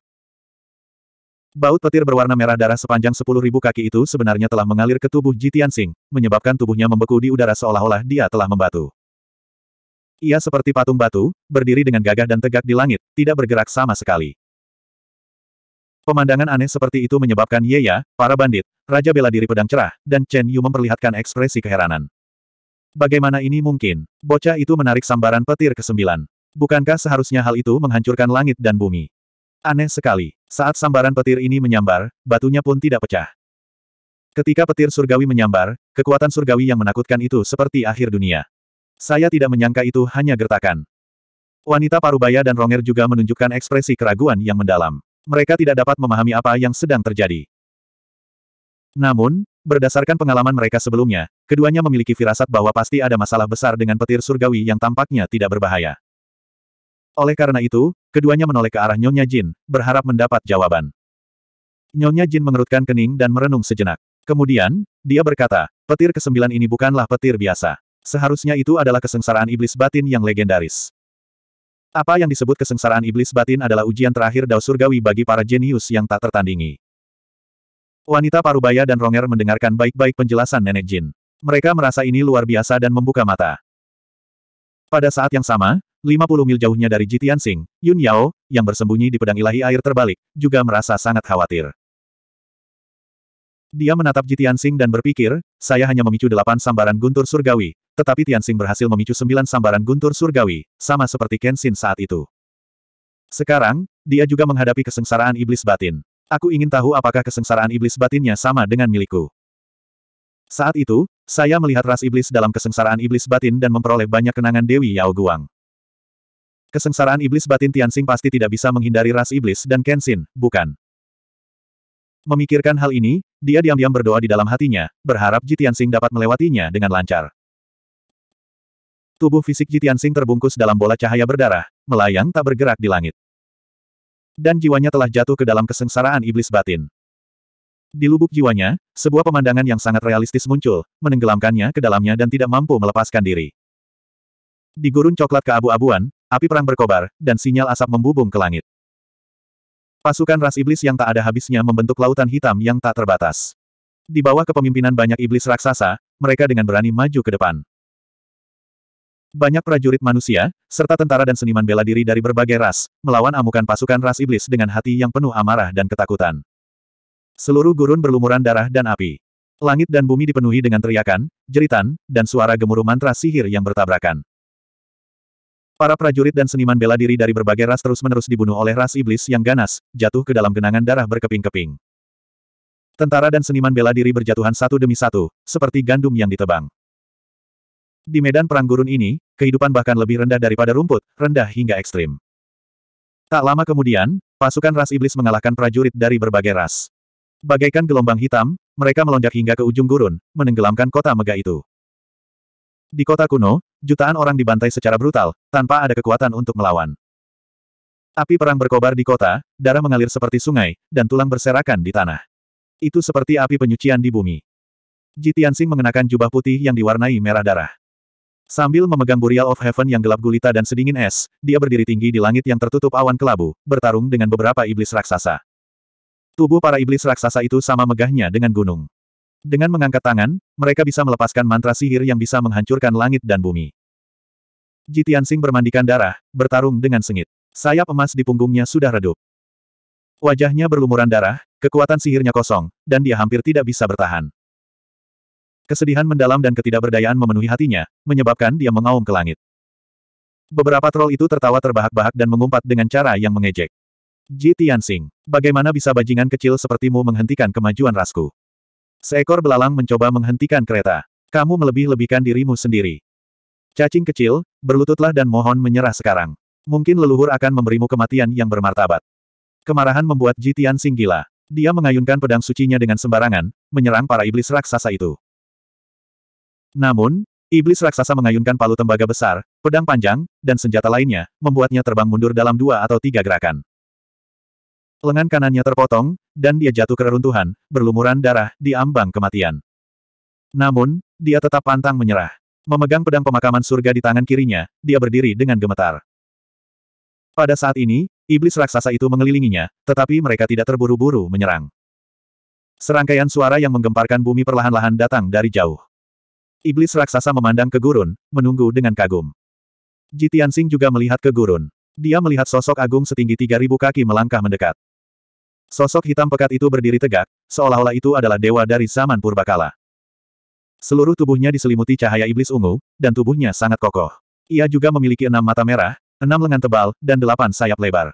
Baut petir berwarna merah darah sepanjang 10.000 kaki itu sebenarnya telah mengalir ke tubuh Jitian Sing, menyebabkan tubuhnya membeku di udara seolah-olah dia telah membatu. Ia seperti patung batu, berdiri dengan gagah dan tegak di langit, tidak bergerak sama sekali. Pemandangan aneh seperti itu menyebabkan Ya, para bandit, Raja Bela Diri Pedang Cerah, dan Chen Yu memperlihatkan ekspresi keheranan. Bagaimana ini mungkin? Bocah itu menarik sambaran petir ke-9. Bukankah seharusnya hal itu menghancurkan langit dan bumi? Aneh sekali. Saat sambaran petir ini menyambar, batunya pun tidak pecah. Ketika petir surgawi menyambar, kekuatan surgawi yang menakutkan itu seperti akhir dunia. Saya tidak menyangka itu hanya gertakan. Wanita parubaya dan Ronger juga menunjukkan ekspresi keraguan yang mendalam mereka tidak dapat memahami apa yang sedang terjadi. Namun, berdasarkan pengalaman mereka sebelumnya, keduanya memiliki firasat bahwa pasti ada masalah besar dengan petir surgawi yang tampaknya tidak berbahaya. Oleh karena itu, keduanya menoleh ke arah Nyonya Jin, berharap mendapat jawaban. Nyonya Jin mengerutkan kening dan merenung sejenak. Kemudian, dia berkata, petir kesembilan ini bukanlah petir biasa. Seharusnya itu adalah kesengsaraan iblis batin yang legendaris. Apa yang disebut kesengsaraan iblis batin adalah ujian terakhir dao surgawi bagi para jenius yang tak tertandingi. Wanita parubaya dan Ronger mendengarkan baik-baik penjelasan nenek Jin. Mereka merasa ini luar biasa dan membuka mata. Pada saat yang sama, 50 mil jauhnya dari Jitian Sing, Yun Yao, yang bersembunyi di pedang ilahi air terbalik, juga merasa sangat khawatir. Dia menatap Ji Tianxing dan berpikir, saya hanya memicu delapan sambaran guntur surgawi, tetapi Tianxing berhasil memicu sembilan sambaran guntur surgawi, sama seperti Kenshin saat itu. Sekarang, dia juga menghadapi kesengsaraan iblis batin. Aku ingin tahu apakah kesengsaraan iblis batinnya sama dengan milikku. Saat itu, saya melihat ras iblis dalam kesengsaraan iblis batin dan memperoleh banyak kenangan Dewi Yao Guang. Kesengsaraan iblis batin Tianxing pasti tidak bisa menghindari ras iblis dan Kenshin, bukan? Memikirkan hal ini, dia diam-diam berdoa di dalam hatinya, berharap Jitiansing dapat melewatinya dengan lancar. Tubuh fisik Jitiansing terbungkus dalam bola cahaya berdarah, melayang tak bergerak di langit. Dan jiwanya telah jatuh ke dalam kesengsaraan iblis batin. Di lubuk jiwanya, sebuah pemandangan yang sangat realistis muncul, menenggelamkannya ke dalamnya dan tidak mampu melepaskan diri. Di gurun coklat keabu-abuan, api perang berkobar, dan sinyal asap membubung ke langit. Pasukan ras iblis yang tak ada habisnya membentuk lautan hitam yang tak terbatas. Di bawah kepemimpinan banyak iblis raksasa, mereka dengan berani maju ke depan. Banyak prajurit manusia, serta tentara dan seniman bela diri dari berbagai ras, melawan amukan pasukan ras iblis dengan hati yang penuh amarah dan ketakutan. Seluruh gurun berlumuran darah dan api. Langit dan bumi dipenuhi dengan teriakan, jeritan, dan suara gemuruh mantra sihir yang bertabrakan. Para prajurit dan seniman bela diri dari berbagai ras terus-menerus dibunuh oleh ras iblis yang ganas, jatuh ke dalam genangan darah berkeping-keping. Tentara dan seniman bela diri berjatuhan satu demi satu, seperti gandum yang ditebang. Di medan perang gurun ini, kehidupan bahkan lebih rendah daripada rumput, rendah hingga ekstrim. Tak lama kemudian, pasukan ras iblis mengalahkan prajurit dari berbagai ras. Bagaikan gelombang hitam, mereka melonjak hingga ke ujung gurun, menenggelamkan kota megah itu. Di kota kuno, jutaan orang dibantai secara brutal, tanpa ada kekuatan untuk melawan. Api perang berkobar di kota, darah mengalir seperti sungai, dan tulang berserakan di tanah. Itu seperti api penyucian di bumi. Ji mengenakan jubah putih yang diwarnai merah darah. Sambil memegang Burial of Heaven yang gelap gulita dan sedingin es, dia berdiri tinggi di langit yang tertutup awan kelabu, bertarung dengan beberapa iblis raksasa. Tubuh para iblis raksasa itu sama megahnya dengan gunung. Dengan mengangkat tangan, mereka bisa melepaskan mantra sihir yang bisa menghancurkan langit dan bumi. Tianxing bermandikan darah, bertarung dengan sengit. Sayap emas di punggungnya sudah redup. Wajahnya berlumuran darah, kekuatan sihirnya kosong, dan dia hampir tidak bisa bertahan. Kesedihan mendalam dan ketidakberdayaan memenuhi hatinya, menyebabkan dia mengaum ke langit. Beberapa troll itu tertawa terbahak-bahak dan mengumpat dengan cara yang mengejek. Ji Tianxing, bagaimana bisa bajingan kecil sepertimu menghentikan kemajuan rasku? Seekor belalang mencoba menghentikan kereta. Kamu melebih-lebihkan dirimu sendiri. Cacing kecil, berlututlah dan mohon menyerah sekarang. Mungkin leluhur akan memberimu kematian yang bermartabat. Kemarahan membuat Jitian Sing gila. Dia mengayunkan pedang sucinya dengan sembarangan, menyerang para iblis raksasa itu. Namun, iblis raksasa mengayunkan palu tembaga besar, pedang panjang, dan senjata lainnya, membuatnya terbang mundur dalam dua atau tiga gerakan. Lengan kanannya terpotong, dan dia jatuh ke reruntuhan, berlumuran darah, di ambang kematian. Namun, dia tetap pantang menyerah. Memegang pedang pemakaman surga di tangan kirinya, dia berdiri dengan gemetar. Pada saat ini, iblis raksasa itu mengelilinginya, tetapi mereka tidak terburu-buru menyerang. Serangkaian suara yang menggemparkan bumi perlahan-lahan datang dari jauh. Iblis raksasa memandang ke gurun, menunggu dengan kagum. Jitian Sing juga melihat ke gurun. Dia melihat sosok agung setinggi 3000 kaki melangkah mendekat. Sosok hitam pekat itu berdiri tegak, seolah-olah itu adalah dewa dari zaman purbakala. Seluruh tubuhnya diselimuti cahaya iblis ungu, dan tubuhnya sangat kokoh. Ia juga memiliki enam mata merah, enam lengan tebal, dan delapan sayap lebar.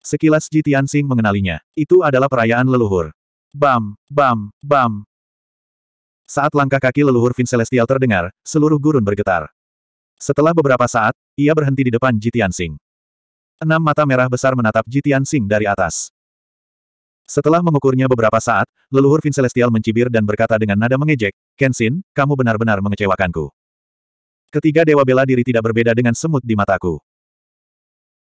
Sekilas Ji Tianxing mengenalinya. Itu adalah perayaan leluhur. Bam, bam, bam. Saat langkah kaki leluhur Vin Celestial terdengar, seluruh gurun bergetar. Setelah beberapa saat, ia berhenti di depan Jitian Sing. Enam mata merah besar menatap Jitian Sing dari atas. Setelah mengukurnya beberapa saat, leluhur Vin mencibir dan berkata dengan nada mengejek, Kenshin, kamu benar-benar mengecewakanku. Ketiga dewa bela diri tidak berbeda dengan semut di mataku.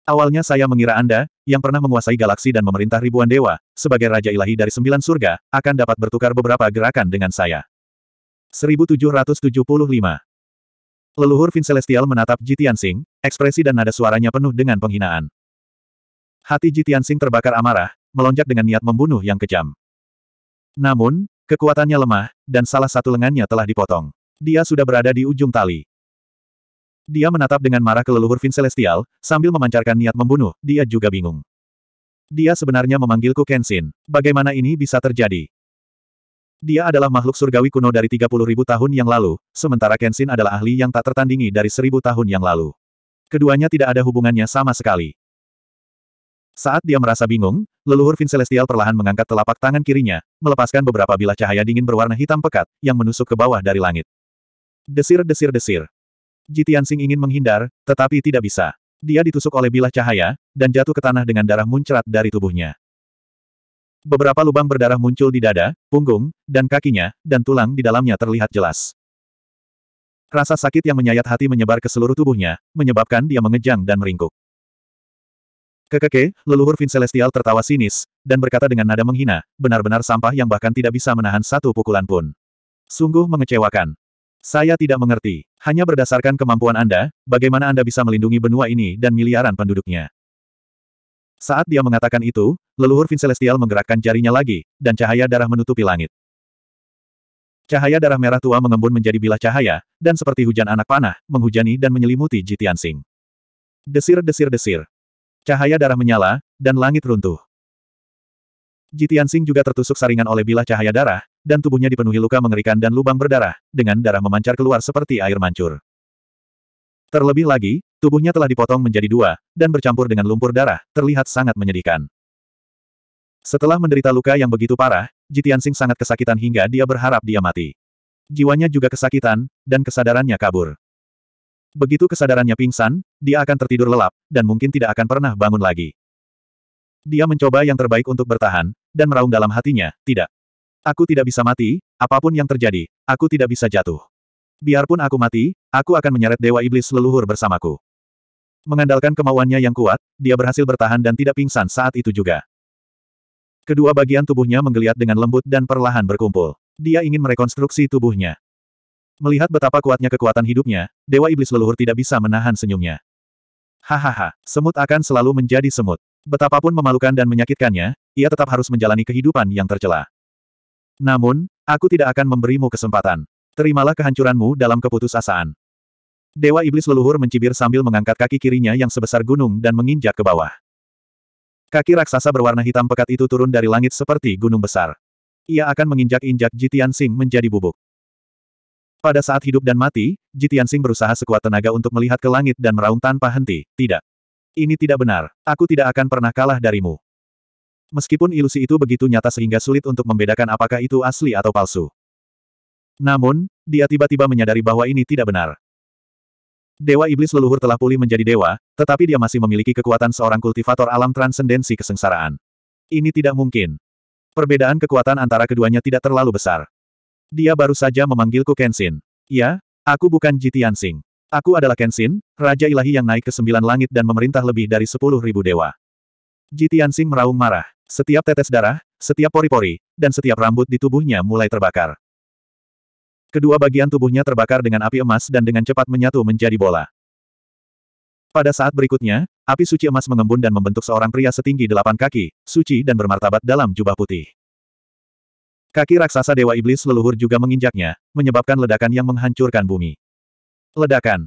Awalnya saya mengira Anda, yang pernah menguasai galaksi dan memerintah ribuan dewa, sebagai Raja Ilahi dari sembilan surga, akan dapat bertukar beberapa gerakan dengan saya. 1775 Leluhur Vin menatap Jitian Singh, ekspresi dan nada suaranya penuh dengan penghinaan. Hati Jitian Singh terbakar amarah, melonjak dengan niat membunuh yang kejam. Namun, kekuatannya lemah, dan salah satu lengannya telah dipotong. Dia sudah berada di ujung tali. Dia menatap dengan marah ke leluhur Vin Celestial, sambil memancarkan niat membunuh, dia juga bingung. Dia sebenarnya memanggilku Kenshin. Bagaimana ini bisa terjadi? Dia adalah makhluk surgawi kuno dari ribu tahun yang lalu, sementara Kenshin adalah ahli yang tak tertandingi dari seribu tahun yang lalu. Keduanya tidak ada hubungannya sama sekali. Saat dia merasa bingung, leluhur Vin Celestial perlahan mengangkat telapak tangan kirinya, melepaskan beberapa bilah cahaya dingin berwarna hitam pekat, yang menusuk ke bawah dari langit. Desir-desir-desir. Jitian Sing ingin menghindar, tetapi tidak bisa. Dia ditusuk oleh bilah cahaya, dan jatuh ke tanah dengan darah muncrat dari tubuhnya. Beberapa lubang berdarah muncul di dada, punggung, dan kakinya, dan tulang di dalamnya terlihat jelas. Rasa sakit yang menyayat hati menyebar ke seluruh tubuhnya, menyebabkan dia mengejang dan meringkuk. Kekeke, leluhur Vin Celestial tertawa sinis, dan berkata dengan nada menghina, benar-benar sampah yang bahkan tidak bisa menahan satu pukulan pun. Sungguh mengecewakan. Saya tidak mengerti. Hanya berdasarkan kemampuan Anda, bagaimana Anda bisa melindungi benua ini dan miliaran penduduknya. Saat dia mengatakan itu, leluhur Vin Celestial menggerakkan jarinya lagi, dan cahaya darah menutupi langit. Cahaya darah merah tua mengembun menjadi bilah cahaya, dan seperti hujan anak panah, menghujani dan menyelimuti Jitian Sing. Desir-desir-desir. Cahaya darah menyala, dan langit runtuh. Jitian Sing juga tertusuk saringan oleh bilah cahaya darah, dan tubuhnya dipenuhi luka mengerikan dan lubang berdarah, dengan darah memancar keluar seperti air mancur. Terlebih lagi, tubuhnya telah dipotong menjadi dua, dan bercampur dengan lumpur darah, terlihat sangat menyedihkan. Setelah menderita luka yang begitu parah, Jitian Sing sangat kesakitan hingga dia berharap dia mati. Jiwanya juga kesakitan, dan kesadarannya kabur. Begitu kesadarannya pingsan, dia akan tertidur lelap, dan mungkin tidak akan pernah bangun lagi. Dia mencoba yang terbaik untuk bertahan, dan meraung dalam hatinya, tidak. Aku tidak bisa mati, apapun yang terjadi, aku tidak bisa jatuh. Biarpun aku mati, aku akan menyeret Dewa Iblis leluhur bersamaku. Mengandalkan kemauannya yang kuat, dia berhasil bertahan dan tidak pingsan saat itu juga. Kedua bagian tubuhnya menggeliat dengan lembut dan perlahan berkumpul. Dia ingin merekonstruksi tubuhnya. Melihat betapa kuatnya kekuatan hidupnya, Dewa Iblis Leluhur tidak bisa menahan senyumnya. Hahaha, semut akan selalu menjadi semut. Betapapun memalukan dan menyakitkannya, ia tetap harus menjalani kehidupan yang tercela. Namun, aku tidak akan memberimu kesempatan. Terimalah kehancuranmu dalam keputusasaan. Dewa Iblis Leluhur mencibir sambil mengangkat kaki kirinya yang sebesar gunung dan menginjak ke bawah. Kaki raksasa berwarna hitam pekat itu turun dari langit seperti gunung besar. Ia akan menginjak-injak Jitian Sing menjadi bubuk. Pada saat hidup dan mati, Jitian Sing berusaha sekuat tenaga untuk melihat ke langit dan meraung tanpa henti. Tidak. Ini tidak benar. Aku tidak akan pernah kalah darimu. Meskipun ilusi itu begitu nyata sehingga sulit untuk membedakan apakah itu asli atau palsu. Namun, dia tiba-tiba menyadari bahwa ini tidak benar. Dewa Iblis leluhur telah pulih menjadi dewa, tetapi dia masih memiliki kekuatan seorang kultivator alam transendensi kesengsaraan. Ini tidak mungkin. Perbedaan kekuatan antara keduanya tidak terlalu besar. Dia baru saja memanggilku Kenshin. Ya, aku bukan Jitian Sing. Aku adalah Kenshin, Raja Ilahi yang naik ke sembilan langit dan memerintah lebih dari sepuluh ribu dewa. Jitian Sing meraung marah. Setiap tetes darah, setiap pori-pori, dan setiap rambut di tubuhnya mulai terbakar. Kedua bagian tubuhnya terbakar dengan api emas dan dengan cepat menyatu menjadi bola. Pada saat berikutnya, api suci emas mengembun dan membentuk seorang pria setinggi delapan kaki, suci dan bermartabat dalam jubah putih. Kaki raksasa Dewa Iblis leluhur juga menginjaknya, menyebabkan ledakan yang menghancurkan bumi. Ledakan.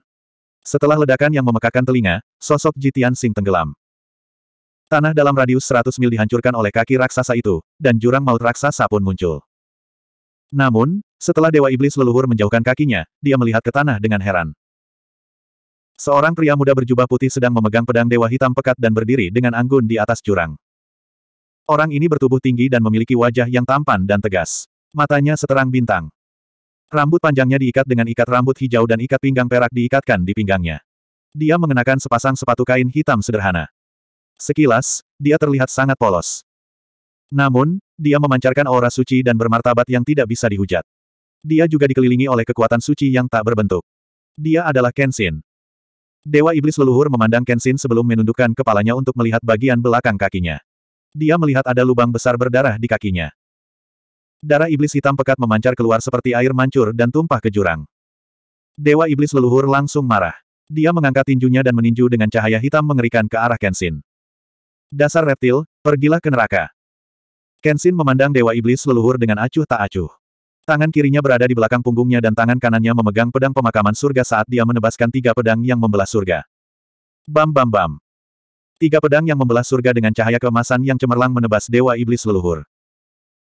Setelah ledakan yang memekakan telinga, sosok Jitian Sing tenggelam. Tanah dalam radius 100 mil dihancurkan oleh kaki raksasa itu, dan jurang maut raksasa pun muncul. Namun, setelah Dewa Iblis leluhur menjauhkan kakinya, dia melihat ke tanah dengan heran. Seorang pria muda berjubah putih sedang memegang pedang Dewa Hitam pekat dan berdiri dengan anggun di atas jurang. Orang ini bertubuh tinggi dan memiliki wajah yang tampan dan tegas. Matanya seterang bintang. Rambut panjangnya diikat dengan ikat rambut hijau dan ikat pinggang perak diikatkan di pinggangnya. Dia mengenakan sepasang sepatu kain hitam sederhana. Sekilas, dia terlihat sangat polos. Namun, dia memancarkan aura suci dan bermartabat yang tidak bisa dihujat. Dia juga dikelilingi oleh kekuatan suci yang tak berbentuk. Dia adalah Kenshin. Dewa Iblis leluhur memandang Kenshin sebelum menundukkan kepalanya untuk melihat bagian belakang kakinya. Dia melihat ada lubang besar berdarah di kakinya. Darah iblis hitam pekat memancar keluar seperti air mancur dan tumpah ke jurang. Dewa iblis leluhur langsung marah. Dia mengangkat tinjunya dan meninju dengan cahaya hitam mengerikan ke arah Kenshin. Dasar reptil, pergilah ke neraka. Kenshin memandang dewa iblis leluhur dengan acuh tak acuh. Tangan kirinya berada di belakang punggungnya dan tangan kanannya memegang pedang pemakaman surga saat dia menebaskan tiga pedang yang membelah surga. Bam bam bam. Tiga pedang yang membelah surga dengan cahaya keemasan yang cemerlang menebas Dewa Iblis leluhur.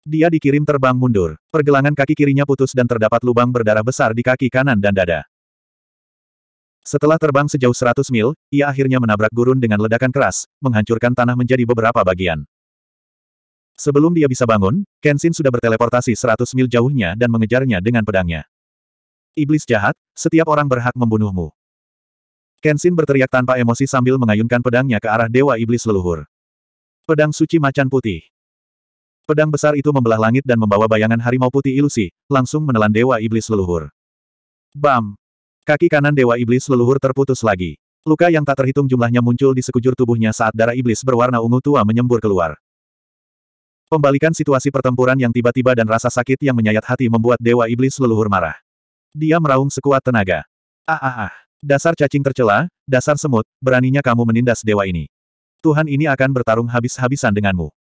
Dia dikirim terbang mundur. Pergelangan kaki kirinya putus dan terdapat lubang berdarah besar di kaki kanan dan dada. Setelah terbang sejauh 100 mil, ia akhirnya menabrak gurun dengan ledakan keras, menghancurkan tanah menjadi beberapa bagian. Sebelum dia bisa bangun, Kenshin sudah berteleportasi 100 mil jauhnya dan mengejarnya dengan pedangnya. Iblis jahat, setiap orang berhak membunuhmu. Kenshin berteriak tanpa emosi sambil mengayunkan pedangnya ke arah Dewa Iblis Leluhur. Pedang Suci Macan Putih Pedang besar itu membelah langit dan membawa bayangan harimau putih ilusi, langsung menelan Dewa Iblis Leluhur. Bam! Kaki kanan Dewa Iblis Leluhur terputus lagi. Luka yang tak terhitung jumlahnya muncul di sekujur tubuhnya saat darah iblis berwarna ungu tua menyembur keluar. Pembalikan situasi pertempuran yang tiba-tiba dan rasa sakit yang menyayat hati membuat Dewa Iblis Leluhur marah. Dia meraung sekuat tenaga. Ah ah ah. Dasar cacing tercela, dasar semut, beraninya kamu menindas dewa ini. Tuhan ini akan bertarung habis-habisan denganmu.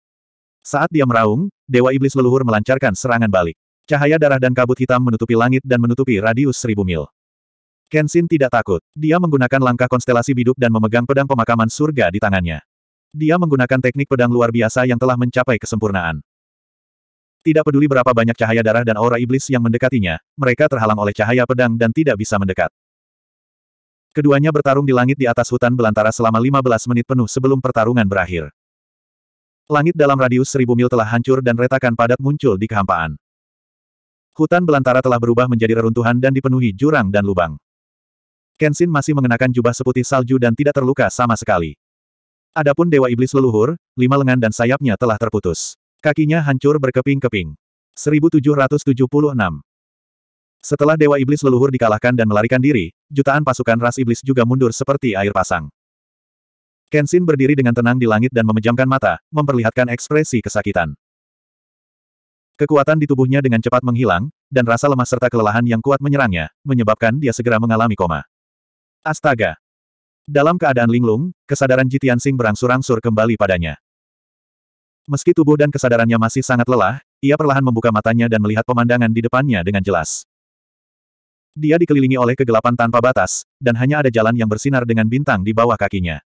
Saat dia meraung, dewa iblis leluhur melancarkan serangan balik. Cahaya darah dan kabut hitam menutupi langit dan menutupi radius seribu mil. Kenshin tidak takut. Dia menggunakan langkah konstelasi biduk dan memegang pedang pemakaman surga di tangannya. Dia menggunakan teknik pedang luar biasa yang telah mencapai kesempurnaan. Tidak peduli berapa banyak cahaya darah dan aura iblis yang mendekatinya, mereka terhalang oleh cahaya pedang dan tidak bisa mendekat. Keduanya bertarung di langit di atas hutan belantara selama 15 menit penuh sebelum pertarungan berakhir. Langit dalam radius seribu mil telah hancur dan retakan padat muncul di kehampaan. Hutan belantara telah berubah menjadi reruntuhan dan dipenuhi jurang dan lubang. Kenshin masih mengenakan jubah seputih salju dan tidak terluka sama sekali. Adapun Dewa Iblis leluhur, lima lengan dan sayapnya telah terputus. Kakinya hancur berkeping-keping. 1776 setelah Dewa Iblis leluhur dikalahkan dan melarikan diri, jutaan pasukan ras iblis juga mundur seperti air pasang. Kenshin berdiri dengan tenang di langit dan memejamkan mata, memperlihatkan ekspresi kesakitan. Kekuatan di tubuhnya dengan cepat menghilang, dan rasa lemah serta kelelahan yang kuat menyerangnya, menyebabkan dia segera mengalami koma. Astaga! Dalam keadaan linglung, kesadaran Jitian Sing berangsur-angsur kembali padanya. Meski tubuh dan kesadarannya masih sangat lelah, ia perlahan membuka matanya dan melihat pemandangan di depannya dengan jelas. Dia dikelilingi oleh kegelapan tanpa batas, dan hanya ada jalan yang bersinar dengan bintang di bawah kakinya.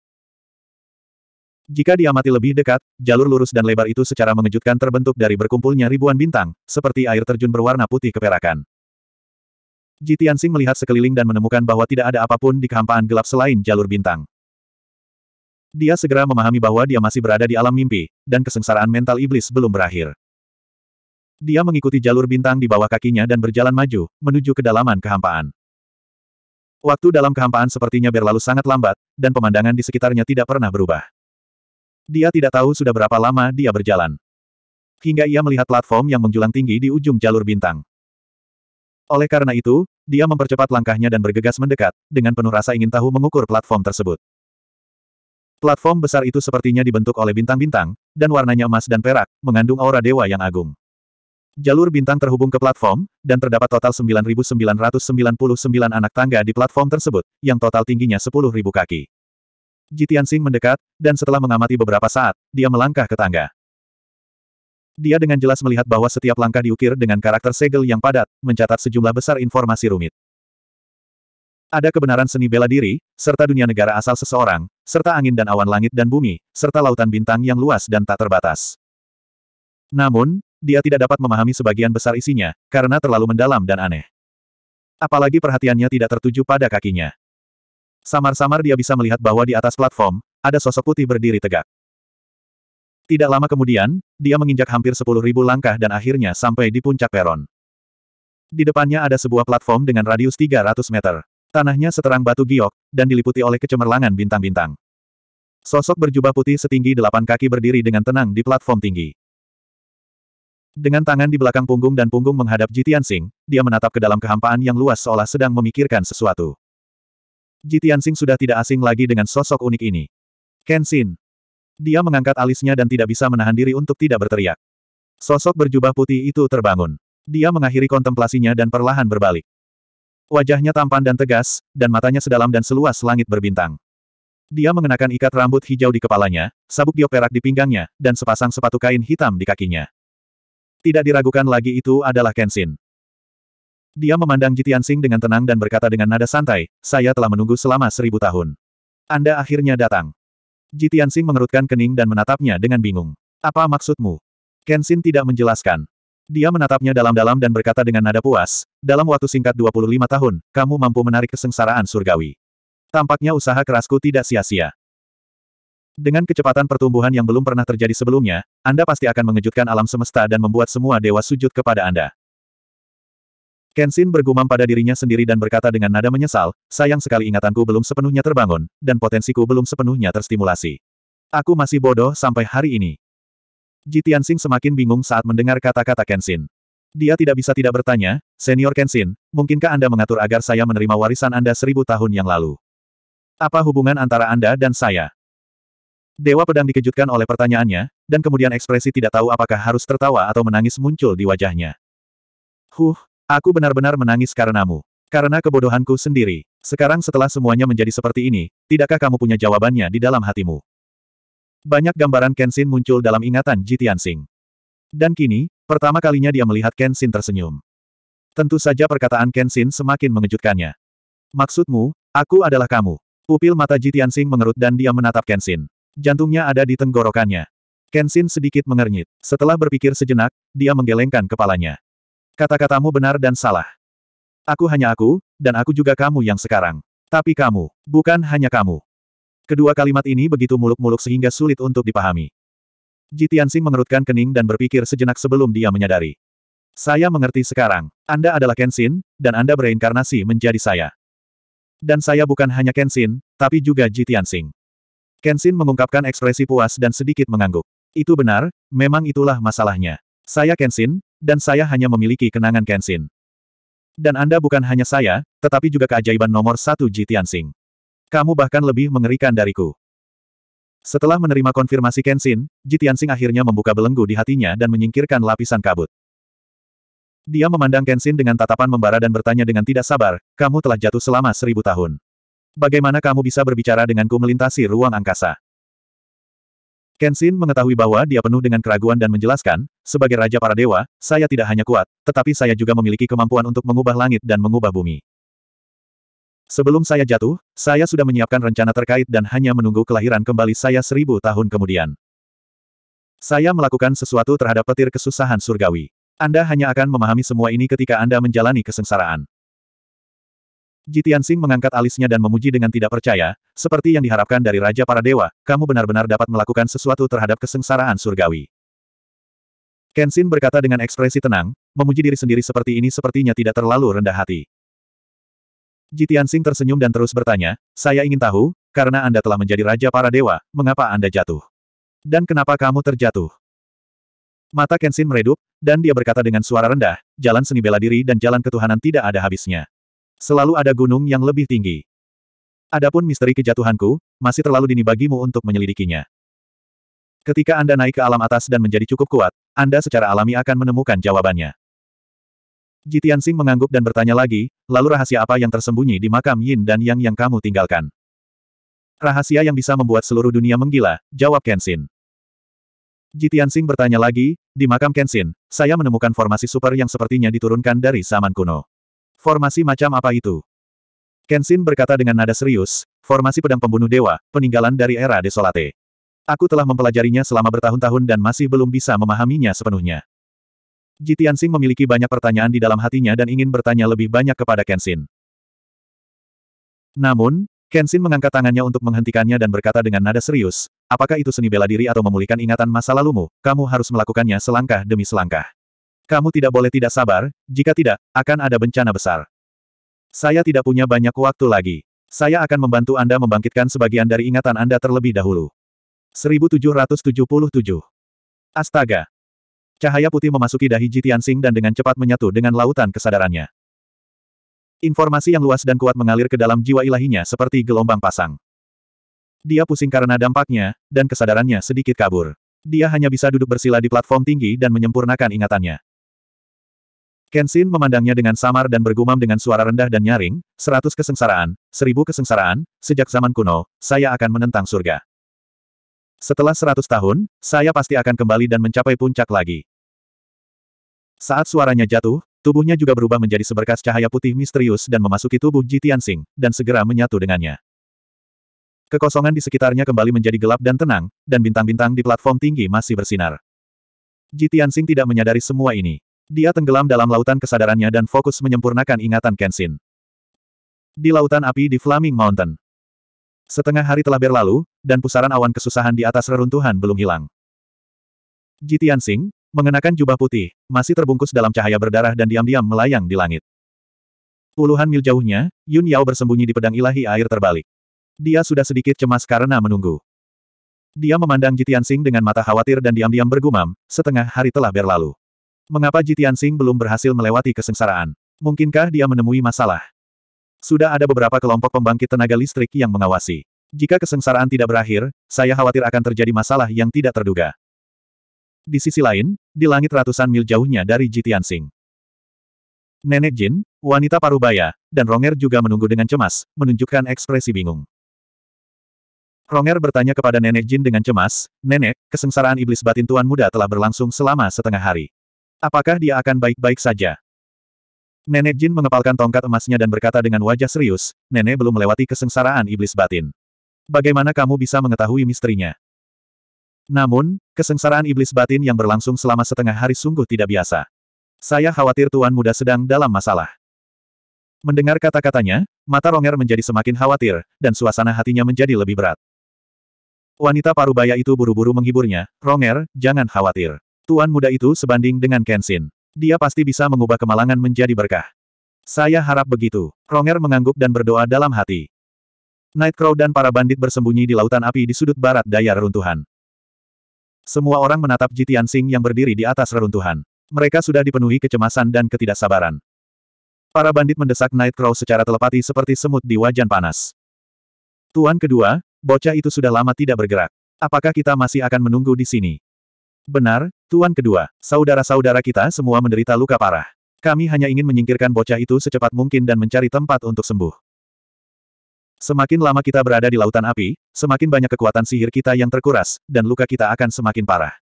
Jika diamati lebih dekat, jalur lurus dan lebar itu secara mengejutkan terbentuk dari berkumpulnya ribuan bintang, seperti air terjun berwarna putih keperakan. Jitiansing melihat sekeliling dan menemukan bahwa tidak ada apapun di kehampaan gelap selain jalur bintang. Dia segera memahami bahwa dia masih berada di alam mimpi, dan kesengsaraan mental iblis belum berakhir. Dia mengikuti jalur bintang di bawah kakinya dan berjalan maju, menuju kedalaman kehampaan. Waktu dalam kehampaan sepertinya berlalu sangat lambat, dan pemandangan di sekitarnya tidak pernah berubah. Dia tidak tahu sudah berapa lama dia berjalan. Hingga ia melihat platform yang menjulang tinggi di ujung jalur bintang. Oleh karena itu, dia mempercepat langkahnya dan bergegas mendekat, dengan penuh rasa ingin tahu mengukur platform tersebut. Platform besar itu sepertinya dibentuk oleh bintang-bintang, dan warnanya emas dan perak, mengandung aura dewa yang agung. Jalur bintang terhubung ke platform, dan terdapat total 9.999 anak tangga di platform tersebut, yang total tingginya 10.000 kaki. Jitian Sing mendekat, dan setelah mengamati beberapa saat, dia melangkah ke tangga. Dia dengan jelas melihat bahwa setiap langkah diukir dengan karakter segel yang padat, mencatat sejumlah besar informasi rumit. Ada kebenaran seni bela diri, serta dunia negara asal seseorang, serta angin dan awan langit dan bumi, serta lautan bintang yang luas dan tak terbatas. Namun, dia tidak dapat memahami sebagian besar isinya, karena terlalu mendalam dan aneh. Apalagi perhatiannya tidak tertuju pada kakinya. Samar-samar dia bisa melihat bahwa di atas platform, ada sosok putih berdiri tegak. Tidak lama kemudian, dia menginjak hampir sepuluh ribu langkah dan akhirnya sampai di puncak peron. Di depannya ada sebuah platform dengan radius 300 meter. Tanahnya seterang batu giok, dan diliputi oleh kecemerlangan bintang-bintang. Sosok berjubah putih setinggi delapan kaki berdiri dengan tenang di platform tinggi. Dengan tangan di belakang punggung dan punggung menghadap Jitian Sing, dia menatap ke dalam kehampaan yang luas seolah sedang memikirkan sesuatu. Jitian Sing sudah tidak asing lagi dengan sosok unik ini. Kenshin. Dia mengangkat alisnya dan tidak bisa menahan diri untuk tidak berteriak. Sosok berjubah putih itu terbangun. Dia mengakhiri kontemplasinya dan perlahan berbalik. Wajahnya tampan dan tegas, dan matanya sedalam dan seluas langit berbintang. Dia mengenakan ikat rambut hijau di kepalanya, sabuk dioperak di pinggangnya, dan sepasang sepatu kain hitam di kakinya. Tidak diragukan lagi itu adalah Kenshin. Dia memandang Jitian Sing dengan tenang dan berkata dengan nada santai, saya telah menunggu selama seribu tahun. Anda akhirnya datang. Jitian Sing mengerutkan kening dan menatapnya dengan bingung. Apa maksudmu? Kenshin tidak menjelaskan. Dia menatapnya dalam-dalam dan berkata dengan nada puas, dalam waktu singkat 25 tahun, kamu mampu menarik kesengsaraan surgawi. Tampaknya usaha kerasku tidak sia-sia. Dengan kecepatan pertumbuhan yang belum pernah terjadi sebelumnya, Anda pasti akan mengejutkan alam semesta dan membuat semua dewa sujud kepada Anda. Kenshin bergumam pada dirinya sendiri dan berkata dengan nada menyesal, sayang sekali ingatanku belum sepenuhnya terbangun, dan potensiku belum sepenuhnya terstimulasi. Aku masih bodoh sampai hari ini. Ji Tianxing semakin bingung saat mendengar kata-kata Kenshin. Dia tidak bisa tidak bertanya, Senior Kenshin, mungkinkah Anda mengatur agar saya menerima warisan Anda seribu tahun yang lalu? Apa hubungan antara Anda dan saya? Dewa pedang dikejutkan oleh pertanyaannya, dan kemudian ekspresi tidak tahu apakah harus tertawa atau menangis muncul di wajahnya. Huh, aku benar-benar menangis karenamu. Karena kebodohanku sendiri. Sekarang setelah semuanya menjadi seperti ini, tidakkah kamu punya jawabannya di dalam hatimu? Banyak gambaran Kenshin muncul dalam ingatan Jitian Sing. Dan kini, pertama kalinya dia melihat Kenshin tersenyum. Tentu saja perkataan Kenshin semakin mengejutkannya. Maksudmu, aku adalah kamu. Pupil mata Jitian Sing mengerut dan dia menatap Kenshin. Jantungnya ada di tenggorokannya. Kenshin sedikit mengernyit. Setelah berpikir sejenak, dia menggelengkan kepalanya. Kata-katamu benar dan salah. Aku hanya aku, dan aku juga kamu yang sekarang. Tapi kamu, bukan hanya kamu. Kedua kalimat ini begitu muluk-muluk sehingga sulit untuk dipahami. Jitiansing mengerutkan kening dan berpikir sejenak sebelum dia menyadari. Saya mengerti sekarang. Anda adalah Kenshin, dan Anda bereinkarnasi menjadi saya. Dan saya bukan hanya Kenshin, tapi juga Jitiansing. Kenshin mengungkapkan ekspresi puas dan sedikit mengangguk. Itu benar, memang itulah masalahnya. Saya Kenshin, dan saya hanya memiliki kenangan Kenshin. Dan Anda bukan hanya saya, tetapi juga keajaiban nomor satu Ji Tianxing. Kamu bahkan lebih mengerikan dariku. Setelah menerima konfirmasi Kenshin, Ji Tianxing akhirnya membuka belenggu di hatinya dan menyingkirkan lapisan kabut. Dia memandang Kenshin dengan tatapan membara dan bertanya dengan tidak sabar, kamu telah jatuh selama seribu tahun. Bagaimana kamu bisa berbicara denganku melintasi ruang angkasa? Kenshin mengetahui bahwa dia penuh dengan keraguan dan menjelaskan, sebagai Raja para Dewa, saya tidak hanya kuat, tetapi saya juga memiliki kemampuan untuk mengubah langit dan mengubah bumi. Sebelum saya jatuh, saya sudah menyiapkan rencana terkait dan hanya menunggu kelahiran kembali saya seribu tahun kemudian. Saya melakukan sesuatu terhadap petir kesusahan surgawi. Anda hanya akan memahami semua ini ketika Anda menjalani kesengsaraan. Jitian Sing mengangkat alisnya dan memuji dengan tidak percaya, seperti yang diharapkan dari Raja para Dewa, kamu benar-benar dapat melakukan sesuatu terhadap kesengsaraan surgawi. Kenshin berkata dengan ekspresi tenang, memuji diri sendiri seperti ini sepertinya tidak terlalu rendah hati. Jitian Sing tersenyum dan terus bertanya, saya ingin tahu, karena Anda telah menjadi Raja para Dewa, mengapa Anda jatuh? Dan kenapa kamu terjatuh? Mata Kenshin meredup, dan dia berkata dengan suara rendah, jalan seni bela diri dan jalan ketuhanan tidak ada habisnya. Selalu ada gunung yang lebih tinggi. Adapun misteri kejatuhanku, masih terlalu dini bagimu untuk menyelidikinya. Ketika Anda naik ke alam atas dan menjadi cukup kuat, Anda secara alami akan menemukan jawabannya. Jitian Sing mengangguk dan bertanya lagi, lalu rahasia apa yang tersembunyi di makam Yin dan Yang yang kamu tinggalkan? Rahasia yang bisa membuat seluruh dunia menggila, jawab Kenshin. Jitian Sing bertanya lagi, di makam Kenshin, saya menemukan formasi super yang sepertinya diturunkan dari zaman kuno. Formasi macam apa itu? Kenshin berkata dengan nada serius, formasi pedang pembunuh dewa, peninggalan dari era Desolate. Aku telah mempelajarinya selama bertahun-tahun dan masih belum bisa memahaminya sepenuhnya. Jitian Singh memiliki banyak pertanyaan di dalam hatinya dan ingin bertanya lebih banyak kepada Kenshin. Namun, Kenshin mengangkat tangannya untuk menghentikannya dan berkata dengan nada serius, apakah itu seni bela diri atau memulihkan ingatan masa lalumu, kamu harus melakukannya selangkah demi selangkah. Kamu tidak boleh tidak sabar, jika tidak, akan ada bencana besar. Saya tidak punya banyak waktu lagi. Saya akan membantu Anda membangkitkan sebagian dari ingatan Anda terlebih dahulu. 1777 Astaga! Cahaya putih memasuki dahi Jitiansing dan dengan cepat menyatu dengan lautan kesadarannya. Informasi yang luas dan kuat mengalir ke dalam jiwa ilahinya seperti gelombang pasang. Dia pusing karena dampaknya, dan kesadarannya sedikit kabur. Dia hanya bisa duduk bersila di platform tinggi dan menyempurnakan ingatannya. Kenshin memandangnya dengan samar dan bergumam dengan suara rendah dan nyaring, seratus kesengsaraan, seribu kesengsaraan, sejak zaman kuno, saya akan menentang surga. Setelah seratus tahun, saya pasti akan kembali dan mencapai puncak lagi. Saat suaranya jatuh, tubuhnya juga berubah menjadi seberkas cahaya putih misterius dan memasuki tubuh Ji Tianxing, dan segera menyatu dengannya. Kekosongan di sekitarnya kembali menjadi gelap dan tenang, dan bintang-bintang di platform tinggi masih bersinar. Ji Tianxing tidak menyadari semua ini. Dia tenggelam dalam lautan kesadarannya dan fokus menyempurnakan ingatan Kenshin. Di lautan api di Flaming Mountain. Setengah hari telah berlalu, dan pusaran awan kesusahan di atas reruntuhan belum hilang. Jitian Singh, mengenakan jubah putih, masih terbungkus dalam cahaya berdarah dan diam-diam melayang di langit. Puluhan mil jauhnya, Yun Yao bersembunyi di pedang ilahi air terbalik. Dia sudah sedikit cemas karena menunggu. Dia memandang Jitian Singh dengan mata khawatir dan diam-diam bergumam, setengah hari telah berlalu. Mengapa Jitian Sing belum berhasil melewati kesengsaraan? Mungkinkah dia menemui masalah? Sudah ada beberapa kelompok pembangkit tenaga listrik yang mengawasi. Jika kesengsaraan tidak berakhir, saya khawatir akan terjadi masalah yang tidak terduga. Di sisi lain, di langit ratusan mil jauhnya dari Jitian Sing. Nenek Jin, wanita paruh baya, dan Ronger juga menunggu dengan cemas, menunjukkan ekspresi bingung. Ronger bertanya kepada Nenek Jin dengan cemas, Nenek, kesengsaraan iblis batin Tuan Muda telah berlangsung selama setengah hari. Apakah dia akan baik-baik saja? Nenek Jin mengepalkan tongkat emasnya dan berkata dengan wajah serius, Nenek belum melewati kesengsaraan iblis batin. Bagaimana kamu bisa mengetahui misterinya? Namun, kesengsaraan iblis batin yang berlangsung selama setengah hari sungguh tidak biasa. Saya khawatir Tuan Muda sedang dalam masalah. Mendengar kata-katanya, mata Ronger menjadi semakin khawatir, dan suasana hatinya menjadi lebih berat. Wanita parubaya itu buru-buru menghiburnya, Ronger, jangan khawatir. Tuan muda itu sebanding dengan Kenshin. Dia pasti bisa mengubah kemalangan menjadi berkah. Saya harap begitu. Ronger mengangguk dan berdoa dalam hati. Nightcrow dan para bandit bersembunyi di lautan api di sudut barat daya reruntuhan. Semua orang menatap Jitian Sing yang berdiri di atas reruntuhan. Mereka sudah dipenuhi kecemasan dan ketidaksabaran. Para bandit mendesak Nightcrow secara telepati seperti semut di wajan panas. Tuan kedua, bocah itu sudah lama tidak bergerak. Apakah kita masih akan menunggu di sini? Benar, Tuan Kedua, saudara-saudara kita semua menderita luka parah. Kami hanya ingin menyingkirkan bocah itu secepat mungkin dan mencari tempat untuk sembuh. Semakin lama kita berada di lautan api, semakin banyak kekuatan sihir kita yang terkuras, dan luka kita akan semakin parah.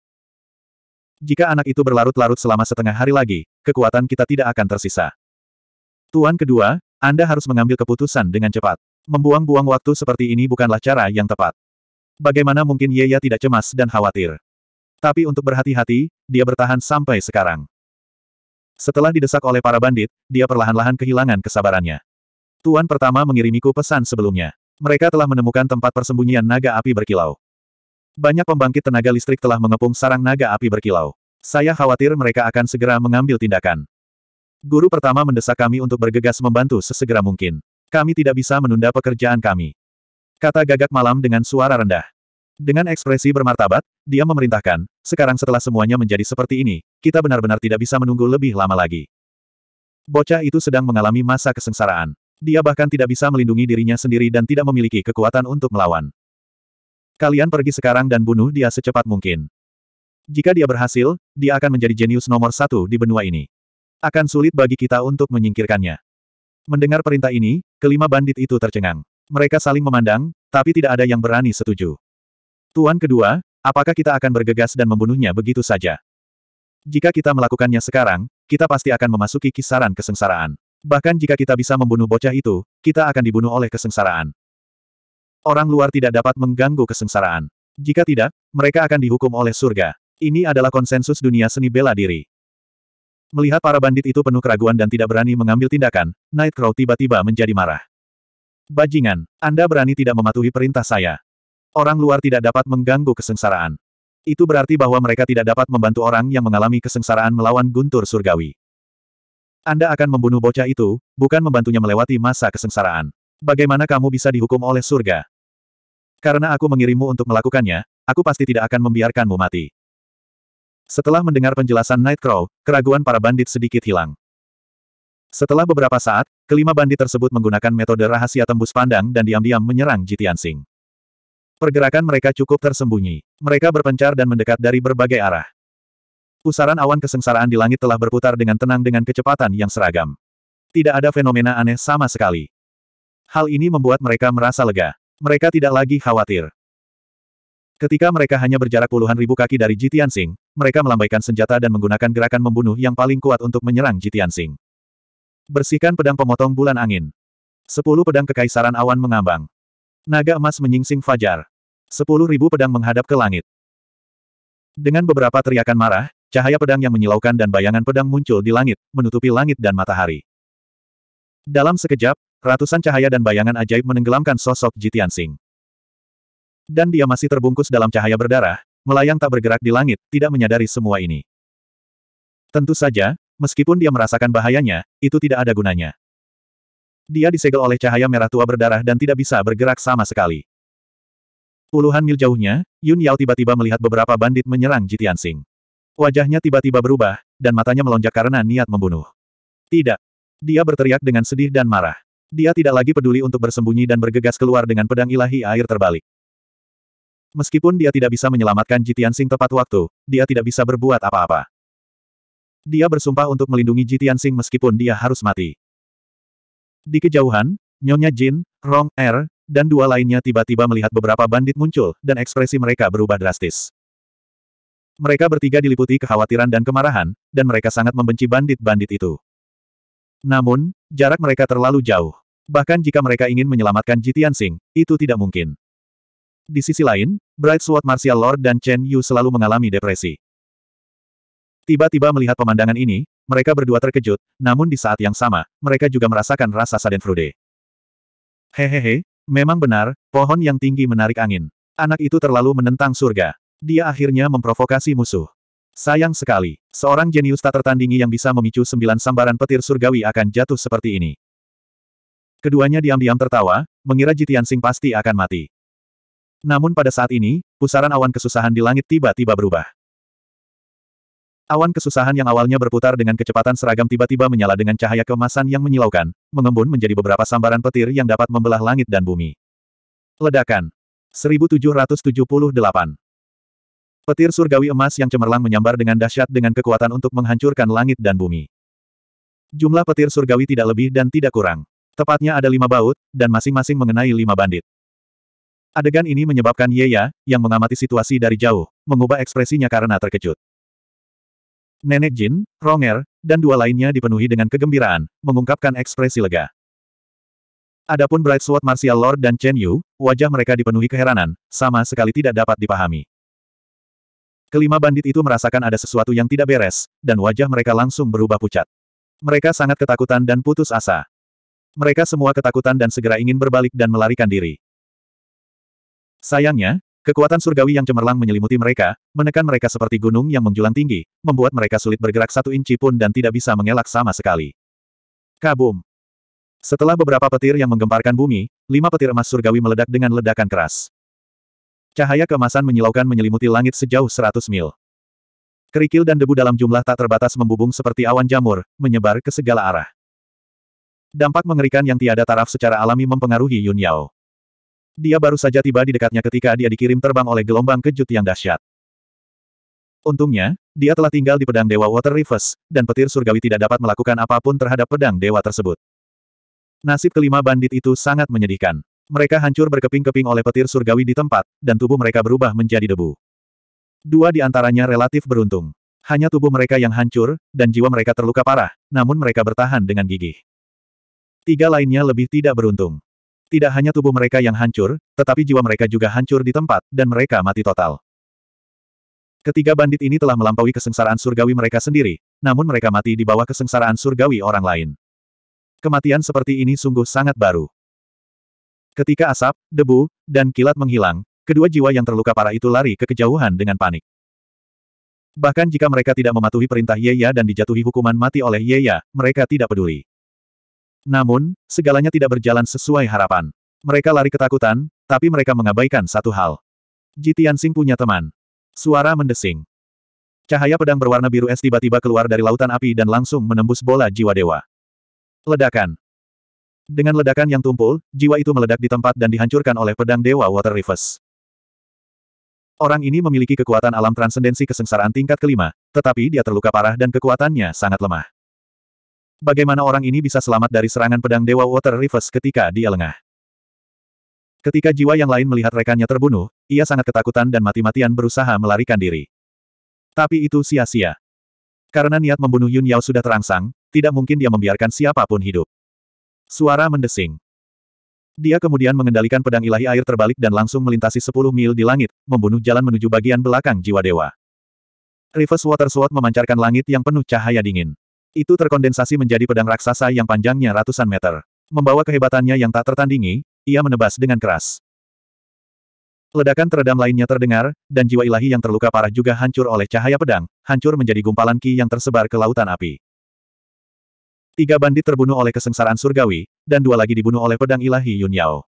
Jika anak itu berlarut-larut selama setengah hari lagi, kekuatan kita tidak akan tersisa. Tuan kedua, Anda harus mengambil keputusan dengan cepat. Membuang-buang waktu seperti ini bukanlah cara yang tepat. Bagaimana mungkin Yeya tidak cemas dan khawatir? Tapi untuk berhati-hati, dia bertahan sampai sekarang. Setelah didesak oleh para bandit, dia perlahan-lahan kehilangan kesabarannya. Tuan pertama mengirimiku pesan sebelumnya. Mereka telah menemukan tempat persembunyian naga api berkilau. Banyak pembangkit tenaga listrik telah mengepung sarang naga api berkilau. Saya khawatir mereka akan segera mengambil tindakan. Guru pertama mendesak kami untuk bergegas membantu sesegera mungkin. Kami tidak bisa menunda pekerjaan kami. Kata gagak malam dengan suara rendah. Dengan ekspresi bermartabat, dia memerintahkan, sekarang setelah semuanya menjadi seperti ini, kita benar-benar tidak bisa menunggu lebih lama lagi. Bocah itu sedang mengalami masa kesengsaraan. Dia bahkan tidak bisa melindungi dirinya sendiri dan tidak memiliki kekuatan untuk melawan. Kalian pergi sekarang dan bunuh dia secepat mungkin. Jika dia berhasil, dia akan menjadi jenius nomor satu di benua ini. Akan sulit bagi kita untuk menyingkirkannya. Mendengar perintah ini, kelima bandit itu tercengang. Mereka saling memandang, tapi tidak ada yang berani setuju. Tuan kedua, apakah kita akan bergegas dan membunuhnya begitu saja? Jika kita melakukannya sekarang, kita pasti akan memasuki kisaran kesengsaraan. Bahkan jika kita bisa membunuh bocah itu, kita akan dibunuh oleh kesengsaraan. Orang luar tidak dapat mengganggu kesengsaraan. Jika tidak, mereka akan dihukum oleh surga. Ini adalah konsensus dunia seni bela diri. Melihat para bandit itu penuh keraguan dan tidak berani mengambil tindakan, Nightcrow tiba-tiba menjadi marah. Bajingan, Anda berani tidak mematuhi perintah saya. Orang luar tidak dapat mengganggu kesengsaraan. Itu berarti bahwa mereka tidak dapat membantu orang yang mengalami kesengsaraan melawan guntur surgawi. Anda akan membunuh bocah itu, bukan membantunya melewati masa kesengsaraan. Bagaimana kamu bisa dihukum oleh surga? Karena aku mengirimmu untuk melakukannya, aku pasti tidak akan membiarkanmu mati. Setelah mendengar penjelasan Nightcrow, keraguan para bandit sedikit hilang. Setelah beberapa saat, kelima bandit tersebut menggunakan metode rahasia tembus pandang dan diam-diam menyerang Jitian Singh. Pergerakan mereka cukup tersembunyi. Mereka berpencar dan mendekat dari berbagai arah. Pusaran awan kesengsaraan di langit telah berputar dengan tenang dengan kecepatan yang seragam. Tidak ada fenomena aneh sama sekali. Hal ini membuat mereka merasa lega. Mereka tidak lagi khawatir. Ketika mereka hanya berjarak puluhan ribu kaki dari Jitian Sing, mereka melambaikan senjata dan menggunakan gerakan membunuh yang paling kuat untuk menyerang Jitian Sing. Bersihkan pedang pemotong bulan angin. Sepuluh pedang kekaisaran awan mengambang. Naga emas menyingsing fajar. Sepuluh ribu pedang menghadap ke langit. Dengan beberapa teriakan marah, cahaya pedang yang menyilaukan dan bayangan pedang muncul di langit, menutupi langit dan matahari. Dalam sekejap, ratusan cahaya dan bayangan ajaib menenggelamkan sosok Jitian Sing. Dan dia masih terbungkus dalam cahaya berdarah, melayang tak bergerak di langit, tidak menyadari semua ini. Tentu saja, meskipun dia merasakan bahayanya, itu tidak ada gunanya. Dia disegel oleh cahaya merah tua berdarah dan tidak bisa bergerak sama sekali. Puluhan mil jauhnya, Yun Yao tiba-tiba melihat beberapa bandit menyerang Jitian Sing. Wajahnya tiba-tiba berubah, dan matanya melonjak karena niat membunuh. Tidak. Dia berteriak dengan sedih dan marah. Dia tidak lagi peduli untuk bersembunyi dan bergegas keluar dengan pedang ilahi air terbalik. Meskipun dia tidak bisa menyelamatkan Jitian Sing tepat waktu, dia tidak bisa berbuat apa-apa. Dia bersumpah untuk melindungi Jitian Sing meskipun dia harus mati. Di kejauhan, Nyonya Jin, Rong Er, dan dua lainnya tiba-tiba melihat beberapa bandit muncul, dan ekspresi mereka berubah drastis. Mereka bertiga diliputi kekhawatiran dan kemarahan, dan mereka sangat membenci bandit-bandit itu. Namun, jarak mereka terlalu jauh. Bahkan jika mereka ingin menyelamatkan Jitian Sing, itu tidak mungkin. Di sisi lain, Bright Sword Martial Lord dan Chen Yu selalu mengalami depresi. Tiba-tiba melihat pemandangan ini, mereka berdua terkejut, namun di saat yang sama, mereka juga merasakan rasa sadenfrude. Hehehe, memang benar, pohon yang tinggi menarik angin. Anak itu terlalu menentang surga. Dia akhirnya memprovokasi musuh. Sayang sekali, seorang jenius tak tertandingi yang bisa memicu sembilan sambaran petir surgawi akan jatuh seperti ini. Keduanya diam-diam tertawa, mengira Jitian Sing pasti akan mati. Namun pada saat ini, pusaran awan kesusahan di langit tiba-tiba berubah. Awan kesusahan yang awalnya berputar dengan kecepatan seragam tiba-tiba menyala dengan cahaya kemasan yang menyilaukan, mengembun menjadi beberapa sambaran petir yang dapat membelah langit dan bumi. Ledakan. 1778. Petir surgawi emas yang cemerlang menyambar dengan dahsyat dengan kekuatan untuk menghancurkan langit dan bumi. Jumlah petir surgawi tidak lebih dan tidak kurang. Tepatnya ada lima baut, dan masing-masing mengenai lima bandit. Adegan ini menyebabkan Yeya, yang mengamati situasi dari jauh, mengubah ekspresinya karena terkejut. Nenek Jin, Ronger, dan dua lainnya dipenuhi dengan kegembiraan, mengungkapkan ekspresi lega. Adapun Bright Sword Martial Lord dan Chen Yu, wajah mereka dipenuhi keheranan, sama sekali tidak dapat dipahami. Kelima bandit itu merasakan ada sesuatu yang tidak beres, dan wajah mereka langsung berubah pucat. Mereka sangat ketakutan dan putus asa. Mereka semua ketakutan dan segera ingin berbalik dan melarikan diri. Sayangnya, Kekuatan surgawi yang cemerlang menyelimuti mereka, menekan mereka seperti gunung yang menjulang tinggi, membuat mereka sulit bergerak satu inci pun dan tidak bisa mengelak sama sekali. Kabum! Setelah beberapa petir yang menggemparkan bumi, lima petir emas surgawi meledak dengan ledakan keras. Cahaya kemasan menyilaukan menyelimuti langit sejauh seratus mil. Kerikil dan debu dalam jumlah tak terbatas membubung seperti awan jamur, menyebar ke segala arah. Dampak mengerikan yang tiada taraf secara alami mempengaruhi Yun Yao. Dia baru saja tiba di dekatnya ketika dia dikirim terbang oleh gelombang kejut yang dahsyat. Untungnya, dia telah tinggal di pedang Dewa Water Rivers, dan petir surgawi tidak dapat melakukan apapun terhadap pedang dewa tersebut. Nasib kelima bandit itu sangat menyedihkan. Mereka hancur berkeping-keping oleh petir surgawi di tempat, dan tubuh mereka berubah menjadi debu. Dua di antaranya relatif beruntung. Hanya tubuh mereka yang hancur, dan jiwa mereka terluka parah, namun mereka bertahan dengan gigih. Tiga lainnya lebih tidak beruntung. Tidak hanya tubuh mereka yang hancur, tetapi jiwa mereka juga hancur di tempat, dan mereka mati total. Ketiga bandit ini telah melampaui kesengsaraan surgawi mereka sendiri, namun mereka mati di bawah kesengsaraan surgawi orang lain. Kematian seperti ini sungguh sangat baru. Ketika asap, debu, dan kilat menghilang, kedua jiwa yang terluka parah itu lari ke kejauhan dengan panik. Bahkan jika mereka tidak mematuhi perintah Yeya dan dijatuhi hukuman mati oleh Yeya, mereka tidak peduli. Namun, segalanya tidak berjalan sesuai harapan. Mereka lari ketakutan, tapi mereka mengabaikan satu hal. Jitian Sing punya teman. Suara mendesing. Cahaya pedang berwarna biru es tiba-tiba keluar dari lautan api dan langsung menembus bola jiwa dewa. Ledakan. Dengan ledakan yang tumpul, jiwa itu meledak di tempat dan dihancurkan oleh pedang dewa Water Rivers. Orang ini memiliki kekuatan alam transendensi kesengsaraan tingkat kelima, tetapi dia terluka parah dan kekuatannya sangat lemah bagaimana orang ini bisa selamat dari serangan pedang Dewa Water Rivers ketika dia lengah. Ketika jiwa yang lain melihat rekannya terbunuh, ia sangat ketakutan dan mati-matian berusaha melarikan diri. Tapi itu sia-sia. Karena niat membunuh Yun Yao sudah terangsang, tidak mungkin dia membiarkan siapapun hidup. Suara mendesing. Dia kemudian mengendalikan pedang ilahi air terbalik dan langsung melintasi 10 mil di langit, membunuh jalan menuju bagian belakang jiwa dewa. Reverse Water Sword memancarkan langit yang penuh cahaya dingin. Itu terkondensasi menjadi pedang raksasa yang panjangnya ratusan meter. Membawa kehebatannya yang tak tertandingi, ia menebas dengan keras. Ledakan teredam lainnya terdengar, dan jiwa ilahi yang terluka parah juga hancur oleh cahaya pedang, hancur menjadi gumpalan ki yang tersebar ke lautan api. Tiga bandit terbunuh oleh kesengsaraan surgawi, dan dua lagi dibunuh oleh pedang ilahi Yun Yao.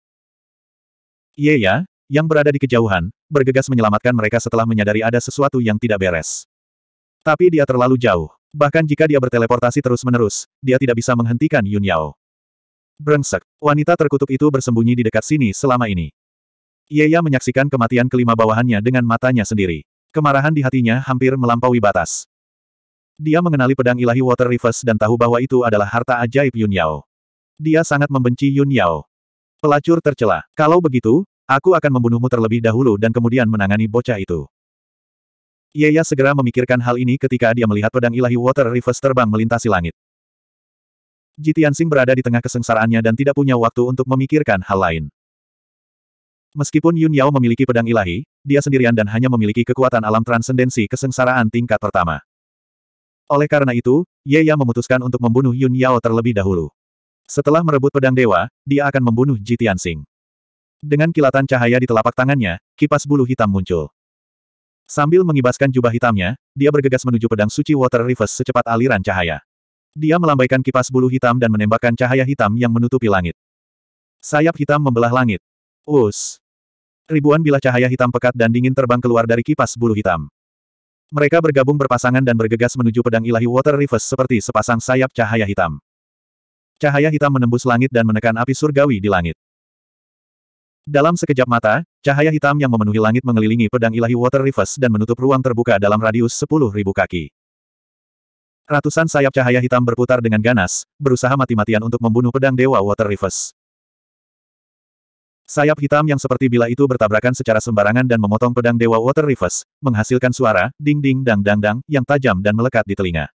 ya, yang berada di kejauhan, bergegas menyelamatkan mereka setelah menyadari ada sesuatu yang tidak beres. Tapi dia terlalu jauh. Bahkan jika dia berteleportasi terus-menerus, dia tidak bisa menghentikan Yun Yao. Brengsek, wanita terkutuk itu bersembunyi di dekat sini selama ini. Yeya menyaksikan kematian kelima bawahannya dengan matanya sendiri. Kemarahan di hatinya hampir melampaui batas. Dia mengenali pedang ilahi Water Rivers dan tahu bahwa itu adalah harta ajaib Yun Yao. Dia sangat membenci Yun Yao. Pelacur tercela. Kalau begitu, aku akan membunuhmu terlebih dahulu dan kemudian menangani bocah itu. Yeya segera memikirkan hal ini ketika dia melihat pedang ilahi Water Rivers terbang melintasi langit. Jitiansing berada di tengah kesengsaraannya dan tidak punya waktu untuk memikirkan hal lain. Meskipun Yun Yao memiliki pedang ilahi, dia sendirian dan hanya memiliki kekuatan alam transendensi kesengsaraan tingkat pertama. Oleh karena itu, Yeya memutuskan untuk membunuh Yun Yao terlebih dahulu. Setelah merebut pedang dewa, dia akan membunuh Jitiansing. Dengan kilatan cahaya di telapak tangannya, kipas bulu hitam muncul. Sambil mengibaskan jubah hitamnya, dia bergegas menuju pedang suci Water Rivers secepat aliran cahaya. Dia melambaikan kipas bulu hitam dan menembakkan cahaya hitam yang menutupi langit. Sayap hitam membelah langit. Us. Ribuan bilah cahaya hitam pekat dan dingin terbang keluar dari kipas bulu hitam. Mereka bergabung berpasangan dan bergegas menuju pedang ilahi Water Rivers seperti sepasang sayap cahaya hitam. Cahaya hitam menembus langit dan menekan api surgawi di langit. Dalam sekejap mata, cahaya hitam yang memenuhi langit mengelilingi pedang ilahi Water Rivers dan menutup ruang terbuka dalam radius sepuluh ribu kaki. Ratusan sayap cahaya hitam berputar dengan ganas, berusaha mati-matian untuk membunuh pedang Dewa Water Rivers. Sayap hitam yang seperti bila itu bertabrakan secara sembarangan dan memotong pedang Dewa Water Rivers, menghasilkan suara, ding-ding-dang-dang-dang, yang tajam dan melekat di telinga.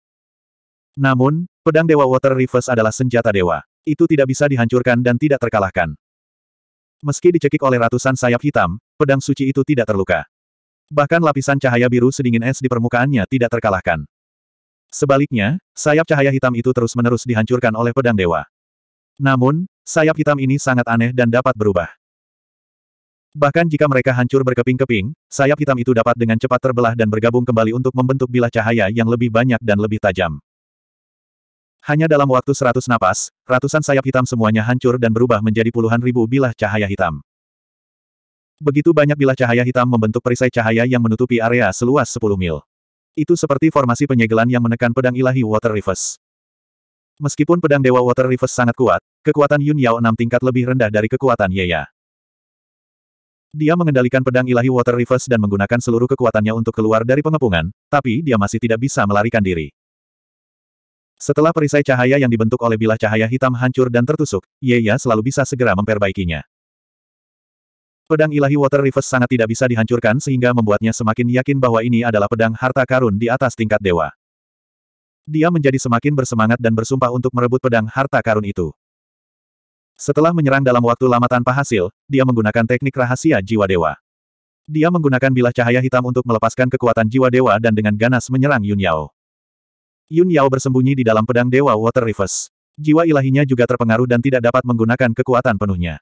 Namun, pedang Dewa Water Rivers adalah senjata dewa. Itu tidak bisa dihancurkan dan tidak terkalahkan. Meski dicekik oleh ratusan sayap hitam, pedang suci itu tidak terluka. Bahkan lapisan cahaya biru sedingin es di permukaannya tidak terkalahkan. Sebaliknya, sayap cahaya hitam itu terus-menerus dihancurkan oleh pedang dewa. Namun, sayap hitam ini sangat aneh dan dapat berubah. Bahkan jika mereka hancur berkeping-keping, sayap hitam itu dapat dengan cepat terbelah dan bergabung kembali untuk membentuk bilah cahaya yang lebih banyak dan lebih tajam. Hanya dalam waktu seratus napas, ratusan sayap hitam semuanya hancur dan berubah menjadi puluhan ribu bilah cahaya hitam. Begitu banyak bilah cahaya hitam membentuk perisai cahaya yang menutupi area seluas 10 mil. Itu seperti formasi penyegelan yang menekan pedang ilahi Water Reverse. Meskipun pedang Dewa Water Reverse sangat kuat, kekuatan Yun Yao 6 tingkat lebih rendah dari kekuatan Yeya. Dia mengendalikan pedang ilahi Water Reverse dan menggunakan seluruh kekuatannya untuk keluar dari pengepungan, tapi dia masih tidak bisa melarikan diri. Setelah perisai cahaya yang dibentuk oleh bilah cahaya hitam hancur dan tertusuk, Yeya selalu bisa segera memperbaikinya. Pedang ilahi Water Reverse sangat tidak bisa dihancurkan sehingga membuatnya semakin yakin bahwa ini adalah pedang harta karun di atas tingkat dewa. Dia menjadi semakin bersemangat dan bersumpah untuk merebut pedang harta karun itu. Setelah menyerang dalam waktu lama tanpa hasil, dia menggunakan teknik rahasia jiwa dewa. Dia menggunakan bilah cahaya hitam untuk melepaskan kekuatan jiwa dewa dan dengan ganas menyerang Yun Yao. Yun Yao bersembunyi di dalam pedang Dewa Water Rivers. Jiwa ilahinya juga terpengaruh dan tidak dapat menggunakan kekuatan penuhnya.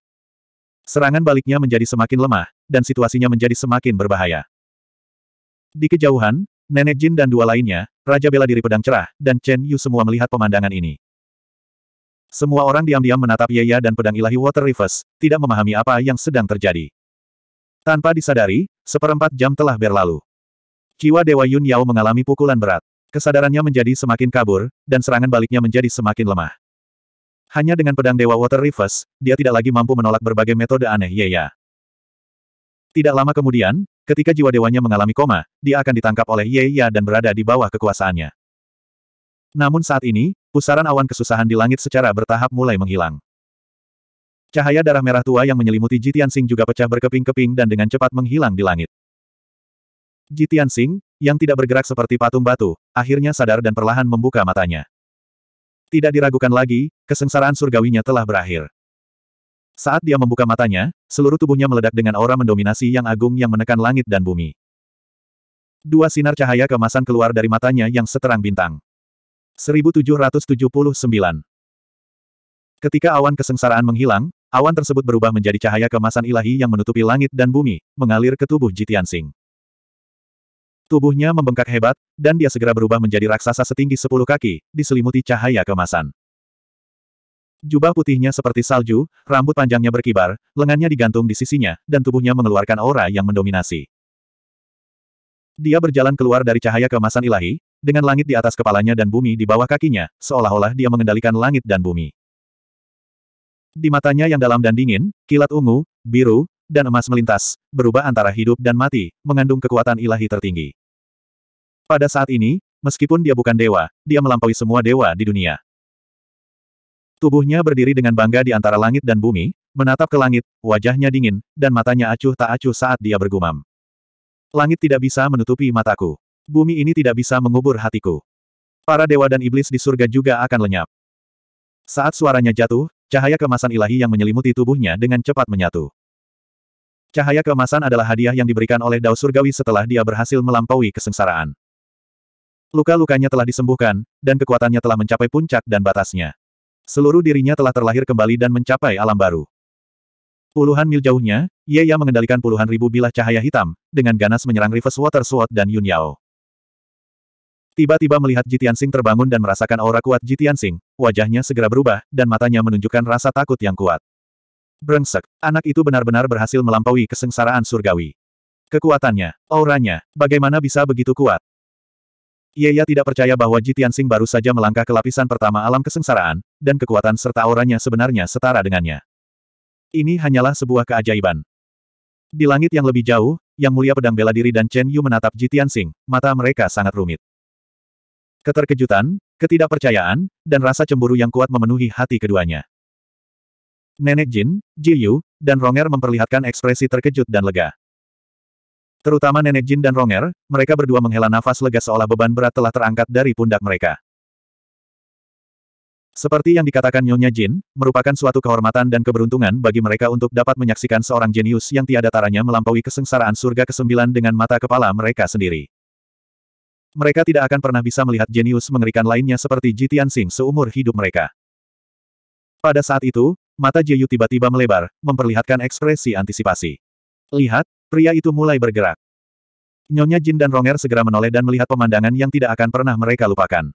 Serangan baliknya menjadi semakin lemah, dan situasinya menjadi semakin berbahaya. Di kejauhan, Nenek Jin dan dua lainnya, Raja Bela Diri Pedang Cerah, dan Chen Yu semua melihat pemandangan ini. Semua orang diam-diam menatap Yaya dan pedang ilahi Water Rivers, tidak memahami apa yang sedang terjadi. Tanpa disadari, seperempat jam telah berlalu. Jiwa Dewa Yun Yao mengalami pukulan berat. Kesadarannya menjadi semakin kabur, dan serangan baliknya menjadi semakin lemah. Hanya dengan pedang Dewa Water Reverse, dia tidak lagi mampu menolak berbagai metode aneh Yeya. Iya. Tidak lama kemudian, ketika jiwa dewanya mengalami koma, dia akan ditangkap oleh Yeya dan berada di bawah kekuasaannya. Namun saat ini, pusaran awan kesusahan di langit secara bertahap mulai menghilang. Cahaya darah merah tua yang menyelimuti Jitian Sing juga pecah berkeping-keping dan dengan cepat menghilang di langit. Jitian Sing, yang tidak bergerak seperti patung batu, akhirnya sadar dan perlahan membuka matanya. Tidak diragukan lagi, kesengsaraan surgawinya telah berakhir. Saat dia membuka matanya, seluruh tubuhnya meledak dengan aura mendominasi yang agung yang menekan langit dan bumi. Dua sinar cahaya kemasan keluar dari matanya yang seterang bintang. 1779 Ketika awan kesengsaraan menghilang, awan tersebut berubah menjadi cahaya kemasan ilahi yang menutupi langit dan bumi, mengalir ke tubuh Jitian Singh. Tubuhnya membengkak hebat, dan dia segera berubah menjadi raksasa setinggi sepuluh kaki, diselimuti cahaya kemasan. Jubah putihnya seperti salju, rambut panjangnya berkibar, lengannya digantung di sisinya, dan tubuhnya mengeluarkan aura yang mendominasi. Dia berjalan keluar dari cahaya kemasan ilahi, dengan langit di atas kepalanya dan bumi di bawah kakinya, seolah-olah dia mengendalikan langit dan bumi. Di matanya yang dalam dan dingin, kilat ungu, biru, dan emas melintas, berubah antara hidup dan mati, mengandung kekuatan ilahi tertinggi. Pada saat ini, meskipun dia bukan dewa, dia melampaui semua dewa di dunia. Tubuhnya berdiri dengan bangga di antara langit dan bumi, menatap ke langit, wajahnya dingin, dan matanya acuh tak acuh saat dia bergumam. Langit tidak bisa menutupi mataku. Bumi ini tidak bisa mengubur hatiku. Para dewa dan iblis di surga juga akan lenyap. Saat suaranya jatuh, cahaya kemasan ilahi yang menyelimuti tubuhnya dengan cepat menyatu. Cahaya kemasan adalah hadiah yang diberikan oleh Dao Surgawi setelah dia berhasil melampaui kesengsaraan. Luka-lukanya telah disembuhkan, dan kekuatannya telah mencapai puncak dan batasnya. Seluruh dirinya telah terlahir kembali dan mencapai alam baru. Puluhan mil jauhnya, Yeya mengendalikan puluhan ribu bilah cahaya hitam, dengan ganas menyerang River Water Sword dan Yun Yao. Tiba-tiba melihat Jitian Sing terbangun dan merasakan aura kuat Jitian Sing, wajahnya segera berubah, dan matanya menunjukkan rasa takut yang kuat. Brengsek, anak itu benar-benar berhasil melampaui kesengsaraan surgawi. Kekuatannya, auranya, bagaimana bisa begitu kuat? Yeya iya, tidak percaya bahwa Ji Tianxing baru saja melangkah ke lapisan pertama alam kesengsaraan, dan kekuatan serta auranya sebenarnya setara dengannya. Ini hanyalah sebuah keajaiban. Di langit yang lebih jauh, Yang Mulia Pedang Bela Diri dan Chen Yu menatap Ji Tianxing, mata mereka sangat rumit. Keterkejutan, ketidakpercayaan, dan rasa cemburu yang kuat memenuhi hati keduanya. Nenek Jin, Ji Yu, dan Ronger memperlihatkan ekspresi terkejut dan lega. Terutama Nenek Jin dan Ronger, mereka berdua menghela nafas lega seolah beban berat telah terangkat dari pundak mereka. Seperti yang dikatakan Nyonya Jin, merupakan suatu kehormatan dan keberuntungan bagi mereka untuk dapat menyaksikan seorang jenius yang tiada taranya melampaui kesengsaraan surga ke-9 dengan mata kepala mereka sendiri. Mereka tidak akan pernah bisa melihat jenius mengerikan lainnya seperti Ji Tianxing seumur hidup mereka. Pada saat itu, mata Jiu tiba-tiba melebar, memperlihatkan ekspresi antisipasi. Lihat, Pria itu mulai bergerak. Nyonya Jin dan Ronger segera menoleh dan melihat pemandangan yang tidak akan pernah mereka lupakan.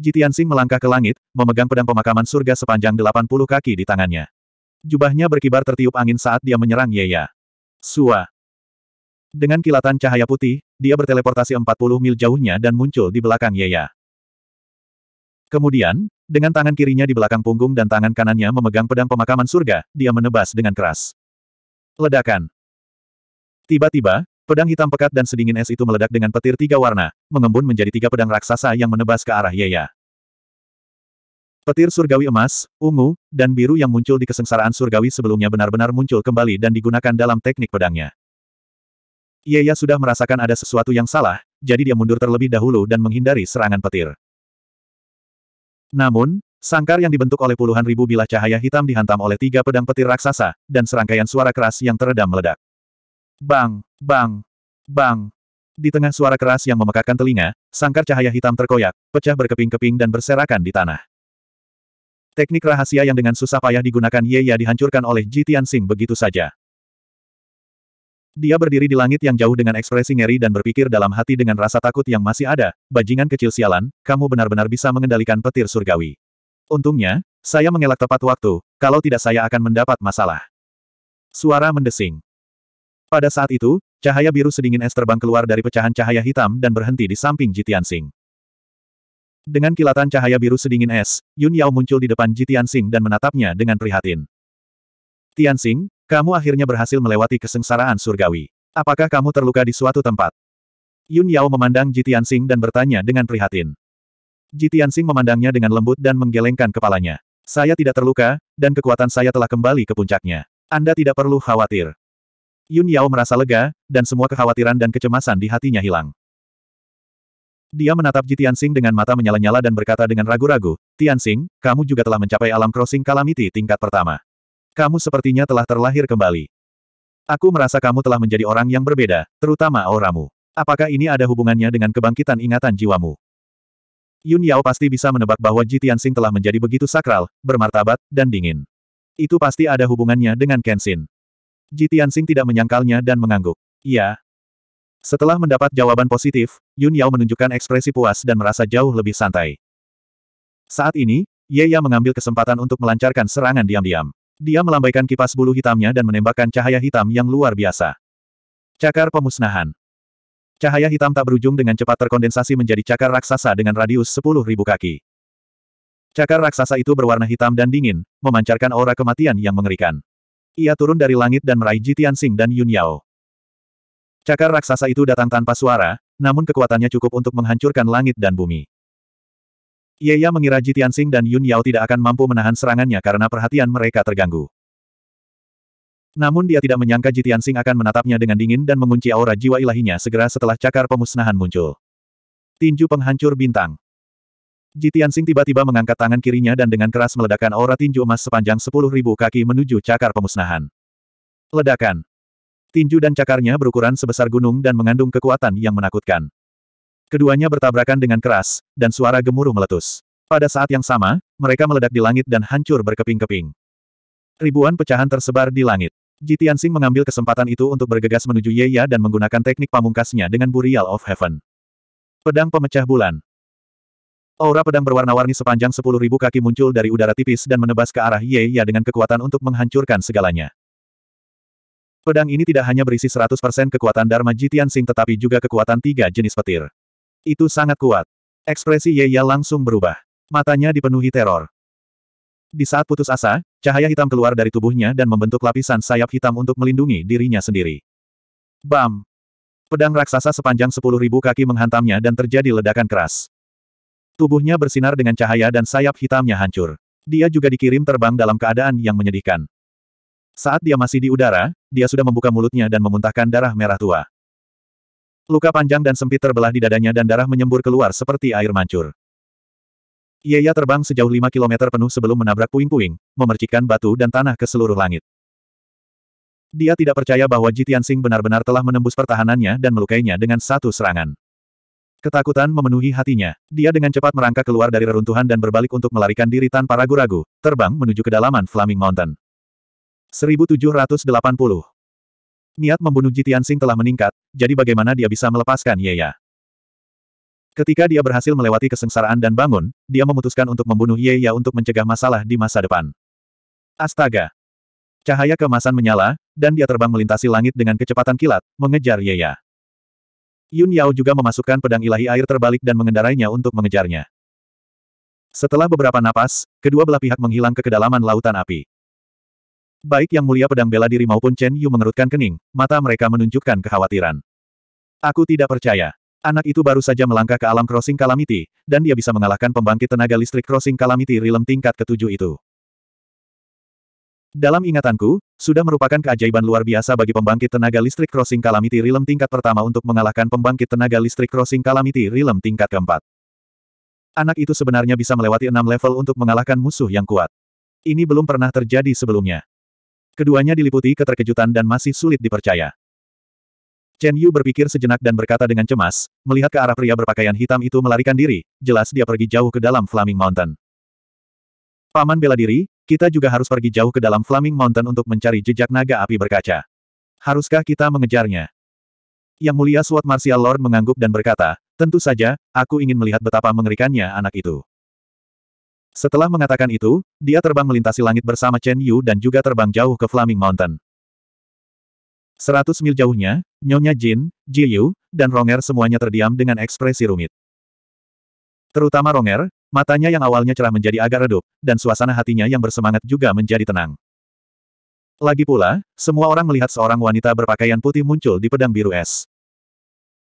Jitiansing melangkah ke langit, memegang pedang pemakaman surga sepanjang 80 kaki di tangannya. Jubahnya berkibar tertiup angin saat dia menyerang Yeya. Sua. Dengan kilatan cahaya putih, dia berteleportasi 40 mil jauhnya dan muncul di belakang Yeya. Kemudian, dengan tangan kirinya di belakang punggung dan tangan kanannya memegang pedang pemakaman surga, dia menebas dengan keras. Ledakan. Tiba-tiba, pedang hitam pekat dan sedingin es itu meledak dengan petir tiga warna, mengembun menjadi tiga pedang raksasa yang menebas ke arah Yeya. Petir surgawi emas, ungu, dan biru yang muncul di kesengsaraan surgawi sebelumnya benar-benar muncul kembali dan digunakan dalam teknik pedangnya. Yeya sudah merasakan ada sesuatu yang salah, jadi dia mundur terlebih dahulu dan menghindari serangan petir. Namun, sangkar yang dibentuk oleh puluhan ribu bilah cahaya hitam dihantam oleh tiga pedang petir raksasa, dan serangkaian suara keras yang teredam meledak. Bang, bang, bang. Di tengah suara keras yang memekakkan telinga, sangkar cahaya hitam terkoyak, pecah berkeping-keping dan berserakan di tanah. Teknik rahasia yang dengan susah payah digunakan Ye Ya dihancurkan oleh Ji Tianxing begitu saja. Dia berdiri di langit yang jauh dengan ekspresi ngeri dan berpikir dalam hati dengan rasa takut yang masih ada, bajingan kecil sialan, kamu benar-benar bisa mengendalikan petir surgawi. Untungnya, saya mengelak tepat waktu, kalau tidak saya akan mendapat masalah. Suara mendesing. Pada saat itu, cahaya biru sedingin es terbang keluar dari pecahan cahaya hitam dan berhenti di samping Jitian Sing. Dengan kilatan cahaya biru sedingin es, Yun Yao muncul di depan Jitian Sing dan menatapnya dengan prihatin. Tian Sing, kamu akhirnya berhasil melewati kesengsaraan surgawi. Apakah kamu terluka di suatu tempat? Yun Yao memandang Jitian Sing dan bertanya dengan prihatin. Jitian Sing memandangnya dengan lembut dan menggelengkan kepalanya. Saya tidak terluka, dan kekuatan saya telah kembali ke puncaknya. Anda tidak perlu khawatir. Yun Yao merasa lega, dan semua kekhawatiran dan kecemasan di hatinya hilang. Dia menatap Ji Tianxing dengan mata menyala-nyala dan berkata dengan ragu-ragu, Tianxing, kamu juga telah mencapai alam crossing Kalamiti tingkat pertama. Kamu sepertinya telah terlahir kembali. Aku merasa kamu telah menjadi orang yang berbeda, terutama auramu. Apakah ini ada hubungannya dengan kebangkitan ingatan jiwamu? Yun Yao pasti bisa menebak bahwa Ji Tianxing telah menjadi begitu sakral, bermartabat, dan dingin. Itu pasti ada hubungannya dengan Kenshin. Ji Tianxing tidak menyangkalnya dan mengangguk. Iya. Setelah mendapat jawaban positif, Yun Yao menunjukkan ekspresi puas dan merasa jauh lebih santai. Saat ini, Ye Ya mengambil kesempatan untuk melancarkan serangan diam-diam. Dia melambaikan kipas bulu hitamnya dan menembakkan cahaya hitam yang luar biasa. Cakar pemusnahan. Cahaya hitam tak berujung dengan cepat terkondensasi menjadi cakar raksasa dengan radius 10.000 kaki. Cakar raksasa itu berwarna hitam dan dingin, memancarkan aura kematian yang mengerikan. Ia turun dari langit dan meraih Jitian Sing dan Yun Yao. Cakar raksasa itu datang tanpa suara, namun kekuatannya cukup untuk menghancurkan langit dan bumi. Ya mengira Jitian Sing dan Yun Yao tidak akan mampu menahan serangannya karena perhatian mereka terganggu. Namun dia tidak menyangka Jitian Sing akan menatapnya dengan dingin dan mengunci aura jiwa ilahinya segera setelah cakar pemusnahan muncul. Tinju penghancur bintang. Jitiansing tiba-tiba mengangkat tangan kirinya dan dengan keras meledakkan aura tinju emas sepanjang sepuluh ribu kaki menuju cakar pemusnahan. Ledakan. Tinju dan cakarnya berukuran sebesar gunung dan mengandung kekuatan yang menakutkan. Keduanya bertabrakan dengan keras, dan suara gemuruh meletus. Pada saat yang sama, mereka meledak di langit dan hancur berkeping-keping. Ribuan pecahan tersebar di langit. Jitiansing mengambil kesempatan itu untuk bergegas menuju Yeya dan menggunakan teknik pamungkasnya dengan Burial of Heaven. Pedang pemecah bulan. Aura pedang berwarna-warni sepanjang sepuluh ribu kaki muncul dari udara tipis dan menebas ke arah Ye Ya dengan kekuatan untuk menghancurkan segalanya. Pedang ini tidak hanya berisi 100% kekuatan Dharma Jitian Sing tetapi juga kekuatan tiga jenis petir. Itu sangat kuat. Ekspresi Ye Ya langsung berubah. Matanya dipenuhi teror. Di saat putus asa, cahaya hitam keluar dari tubuhnya dan membentuk lapisan sayap hitam untuk melindungi dirinya sendiri. Bam! Pedang raksasa sepanjang sepuluh ribu kaki menghantamnya dan terjadi ledakan keras. Tubuhnya bersinar dengan cahaya dan sayap hitamnya hancur. Dia juga dikirim terbang dalam keadaan yang menyedihkan. Saat dia masih di udara, dia sudah membuka mulutnya dan memuntahkan darah merah tua. Luka panjang dan sempit terbelah di dadanya dan darah menyembur keluar seperti air mancur. Yeya terbang sejauh 5 km penuh sebelum menabrak puing-puing, memercikkan batu dan tanah ke seluruh langit. Dia tidak percaya bahwa Jitian Sing benar-benar telah menembus pertahanannya dan melukainya dengan satu serangan. Ketakutan memenuhi hatinya. Dia dengan cepat merangkak keluar dari reruntuhan dan berbalik untuk melarikan diri tanpa ragu-ragu, terbang menuju kedalaman Flaming Mountain. 1780 Niat membunuh Jitian Sing telah meningkat, jadi bagaimana dia bisa melepaskan Yeya? Ketika dia berhasil melewati kesengsaraan dan bangun, dia memutuskan untuk membunuh Yeya untuk mencegah masalah di masa depan. Astaga! Cahaya kemasan menyala, dan dia terbang melintasi langit dengan kecepatan kilat, mengejar Yeya. Yun Yao juga memasukkan pedang ilahi air terbalik dan mengendarainya untuk mengejarnya. Setelah beberapa napas, kedua belah pihak menghilang ke kedalaman lautan api. Baik yang mulia pedang bela diri maupun Chen Yu mengerutkan kening, mata mereka menunjukkan kekhawatiran. Aku tidak percaya. Anak itu baru saja melangkah ke alam crossing calamity, dan dia bisa mengalahkan pembangkit tenaga listrik crossing calamity realm tingkat ketujuh itu. Dalam ingatanku, sudah merupakan keajaiban luar biasa bagi pembangkit tenaga listrik crossing calamity realm tingkat pertama untuk mengalahkan pembangkit tenaga listrik crossing calamity realm tingkat keempat. Anak itu sebenarnya bisa melewati enam level untuk mengalahkan musuh yang kuat. Ini belum pernah terjadi sebelumnya. Keduanya diliputi keterkejutan dan masih sulit dipercaya. Chen Yu berpikir sejenak dan berkata dengan cemas, melihat ke arah pria berpakaian hitam itu melarikan diri, jelas dia pergi jauh ke dalam Flaming Mountain. Paman bela diri, kita juga harus pergi jauh ke dalam Flaming Mountain untuk mencari jejak naga api berkaca. Haruskah kita mengejarnya? Yang mulia SWAT Martial Lord mengangguk dan berkata, tentu saja, aku ingin melihat betapa mengerikannya anak itu. Setelah mengatakan itu, dia terbang melintasi langit bersama Chen Yu dan juga terbang jauh ke Flaming Mountain. Seratus mil jauhnya, Nyonya Jin, Ji Yu, dan Ronger semuanya terdiam dengan ekspresi rumit. Terutama Ronger, Matanya yang awalnya cerah menjadi agak redup, dan suasana hatinya yang bersemangat juga menjadi tenang. Lagi pula, semua orang melihat seorang wanita berpakaian putih muncul di pedang biru es.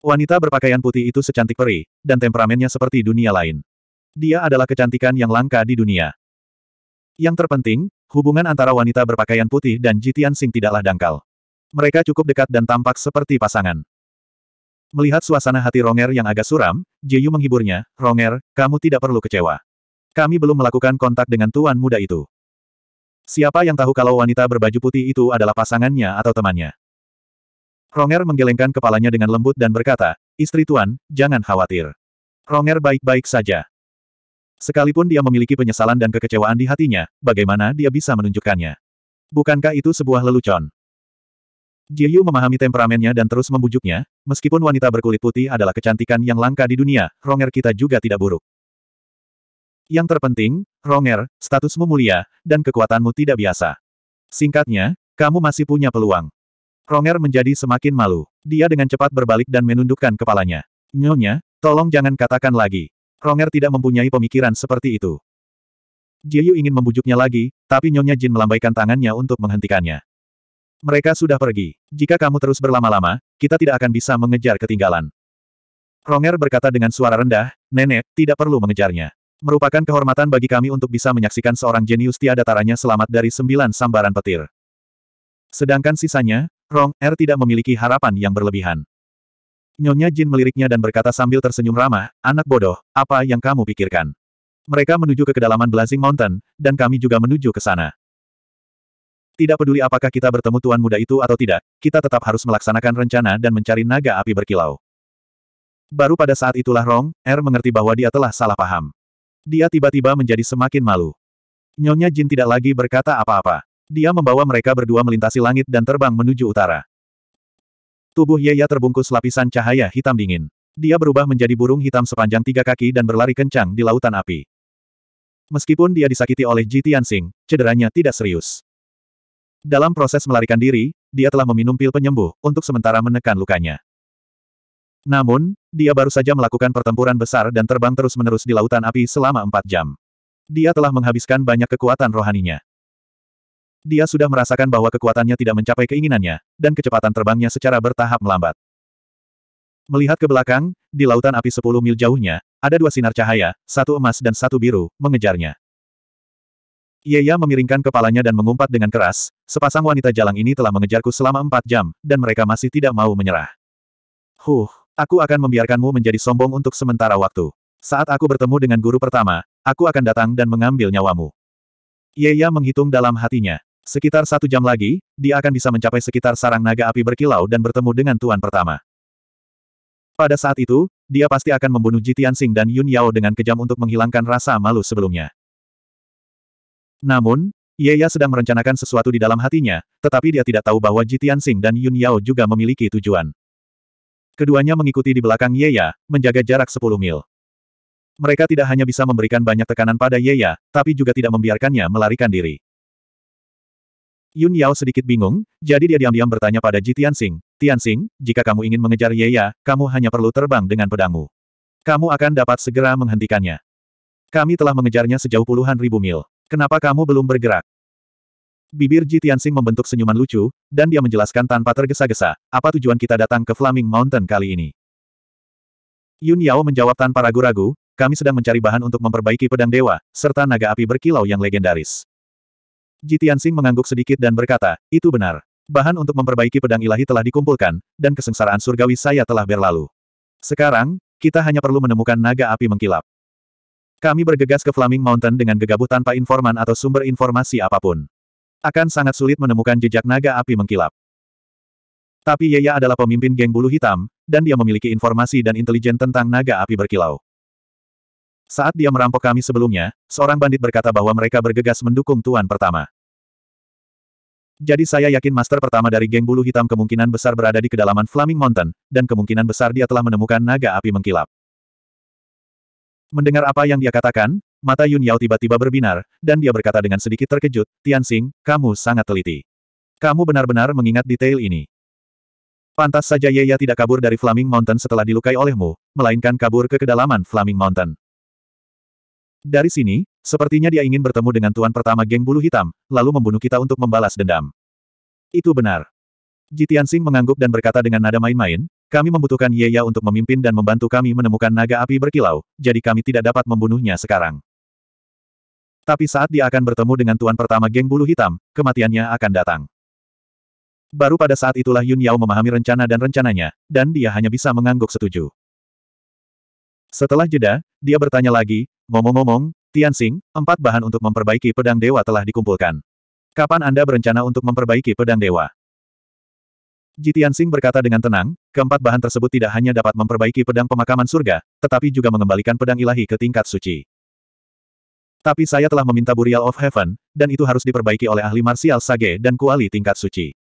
Wanita berpakaian putih itu secantik peri, dan temperamennya seperti dunia lain. Dia adalah kecantikan yang langka di dunia. Yang terpenting, hubungan antara wanita berpakaian putih dan Jitian Sing tidaklah dangkal. Mereka cukup dekat dan tampak seperti pasangan. Melihat suasana hati Ronger yang agak suram, Yu menghiburnya, Ronger, kamu tidak perlu kecewa. Kami belum melakukan kontak dengan tuan muda itu. Siapa yang tahu kalau wanita berbaju putih itu adalah pasangannya atau temannya? Ronger menggelengkan kepalanya dengan lembut dan berkata, Istri tuan, jangan khawatir. Ronger baik-baik saja. Sekalipun dia memiliki penyesalan dan kekecewaan di hatinya, bagaimana dia bisa menunjukkannya? Bukankah itu sebuah lelucon? Ji Yu memahami temperamennya dan terus membujuknya, meskipun wanita berkulit putih adalah kecantikan yang langka di dunia, Ronger kita juga tidak buruk. Yang terpenting, Ronger, statusmu mulia, dan kekuatanmu tidak biasa. Singkatnya, kamu masih punya peluang. Ronger menjadi semakin malu. Dia dengan cepat berbalik dan menundukkan kepalanya. Nyonya, tolong jangan katakan lagi. Ronger tidak mempunyai pemikiran seperti itu. Jiu ingin membujuknya lagi, tapi Nyonya Jin melambaikan tangannya untuk menghentikannya. Mereka sudah pergi. Jika kamu terus berlama-lama, kita tidak akan bisa mengejar ketinggalan. Ronger berkata dengan suara rendah, Nenek, tidak perlu mengejarnya. Merupakan kehormatan bagi kami untuk bisa menyaksikan seorang jenius tiada taranya selamat dari sembilan sambaran petir. Sedangkan sisanya, Rong Er tidak memiliki harapan yang berlebihan. Nyonya Jin meliriknya dan berkata sambil tersenyum ramah, anak bodoh, apa yang kamu pikirkan? Mereka menuju ke kedalaman Blazing Mountain, dan kami juga menuju ke sana. Tidak peduli apakah kita bertemu tuan muda itu atau tidak, kita tetap harus melaksanakan rencana dan mencari naga api berkilau. Baru pada saat itulah Rong, Er mengerti bahwa dia telah salah paham. Dia tiba-tiba menjadi semakin malu. Nyonya Jin tidak lagi berkata apa-apa. Dia membawa mereka berdua melintasi langit dan terbang menuju utara. Tubuh Yaya terbungkus lapisan cahaya hitam dingin. Dia berubah menjadi burung hitam sepanjang tiga kaki dan berlari kencang di lautan api. Meskipun dia disakiti oleh Ji Tianxing, cederanya tidak serius. Dalam proses melarikan diri, dia telah meminum pil penyembuh, untuk sementara menekan lukanya. Namun, dia baru saja melakukan pertempuran besar dan terbang terus-menerus di lautan api selama empat jam. Dia telah menghabiskan banyak kekuatan rohaninya. Dia sudah merasakan bahwa kekuatannya tidak mencapai keinginannya, dan kecepatan terbangnya secara bertahap melambat. Melihat ke belakang, di lautan api sepuluh mil jauhnya, ada dua sinar cahaya, satu emas dan satu biru, mengejarnya. Yeya memiringkan kepalanya dan mengumpat dengan keras, sepasang wanita jalang ini telah mengejarku selama empat jam, dan mereka masih tidak mau menyerah. Huh, aku akan membiarkanmu menjadi sombong untuk sementara waktu. Saat aku bertemu dengan guru pertama, aku akan datang dan mengambil nyawamu. Yeya menghitung dalam hatinya. Sekitar satu jam lagi, dia akan bisa mencapai sekitar sarang naga api berkilau dan bertemu dengan tuan pertama. Pada saat itu, dia pasti akan membunuh Jitian Sing dan Yun Yao dengan kejam untuk menghilangkan rasa malu sebelumnya. Namun, Yeya sedang merencanakan sesuatu di dalam hatinya, tetapi dia tidak tahu bahwa Jitian Sing dan Yun Yao juga memiliki tujuan. Keduanya mengikuti di belakang Yeya, menjaga jarak 10 mil. Mereka tidak hanya bisa memberikan banyak tekanan pada Yeya, tapi juga tidak membiarkannya melarikan diri. Yun Yao sedikit bingung, jadi dia diam-diam bertanya pada Ji Tianxing, Tianxing, jika kamu ingin mengejar Yeya, kamu hanya perlu terbang dengan pedangmu. Kamu akan dapat segera menghentikannya. Kami telah mengejarnya sejauh puluhan ribu mil. Kenapa kamu belum bergerak? Bibir Ji Tianxing membentuk senyuman lucu, dan dia menjelaskan tanpa tergesa-gesa, apa tujuan kita datang ke Flaming Mountain kali ini. Yun Yao menjawab tanpa ragu-ragu, kami sedang mencari bahan untuk memperbaiki pedang dewa, serta naga api berkilau yang legendaris. Ji Tianxing mengangguk sedikit dan berkata, itu benar. Bahan untuk memperbaiki pedang ilahi telah dikumpulkan, dan kesengsaraan surgawi saya telah berlalu. Sekarang, kita hanya perlu menemukan naga api mengkilap. Kami bergegas ke Flaming Mountain dengan gegabah tanpa informan atau sumber informasi apapun. Akan sangat sulit menemukan jejak naga api mengkilap. Tapi Yeya adalah pemimpin geng bulu hitam, dan dia memiliki informasi dan intelijen tentang naga api berkilau. Saat dia merampok kami sebelumnya, seorang bandit berkata bahwa mereka bergegas mendukung Tuan Pertama. Jadi saya yakin Master Pertama dari geng bulu hitam kemungkinan besar berada di kedalaman Flaming Mountain, dan kemungkinan besar dia telah menemukan naga api mengkilap. Mendengar apa yang dia katakan, mata Yun Yao tiba-tiba berbinar, dan dia berkata dengan sedikit terkejut, Tianxing, kamu sangat teliti. Kamu benar-benar mengingat detail ini. Pantas saja Yeya tidak kabur dari Flaming Mountain setelah dilukai olehmu, melainkan kabur ke kedalaman Flaming Mountain. Dari sini, sepertinya dia ingin bertemu dengan tuan pertama geng bulu hitam, lalu membunuh kita untuk membalas dendam. Itu benar. Ji Tianxing mengangguk dan berkata dengan nada main-main, kami membutuhkan Yeya untuk memimpin dan membantu kami menemukan naga api berkilau, jadi kami tidak dapat membunuhnya sekarang. Tapi saat dia akan bertemu dengan tuan pertama geng bulu hitam, kematiannya akan datang. Baru pada saat itulah Yun Yao memahami rencana dan rencananya, dan dia hanya bisa mengangguk setuju. Setelah jeda, dia bertanya lagi, ngomong-ngomong, Tianxing, empat bahan untuk memperbaiki pedang dewa telah dikumpulkan. Kapan Anda berencana untuk memperbaiki pedang dewa? Jitian Sing berkata dengan tenang, keempat bahan tersebut tidak hanya dapat memperbaiki pedang pemakaman surga, tetapi juga mengembalikan pedang ilahi ke tingkat suci. Tapi saya telah meminta Burial of Heaven, dan itu harus diperbaiki oleh ahli marsial Sage dan Kuali tingkat suci.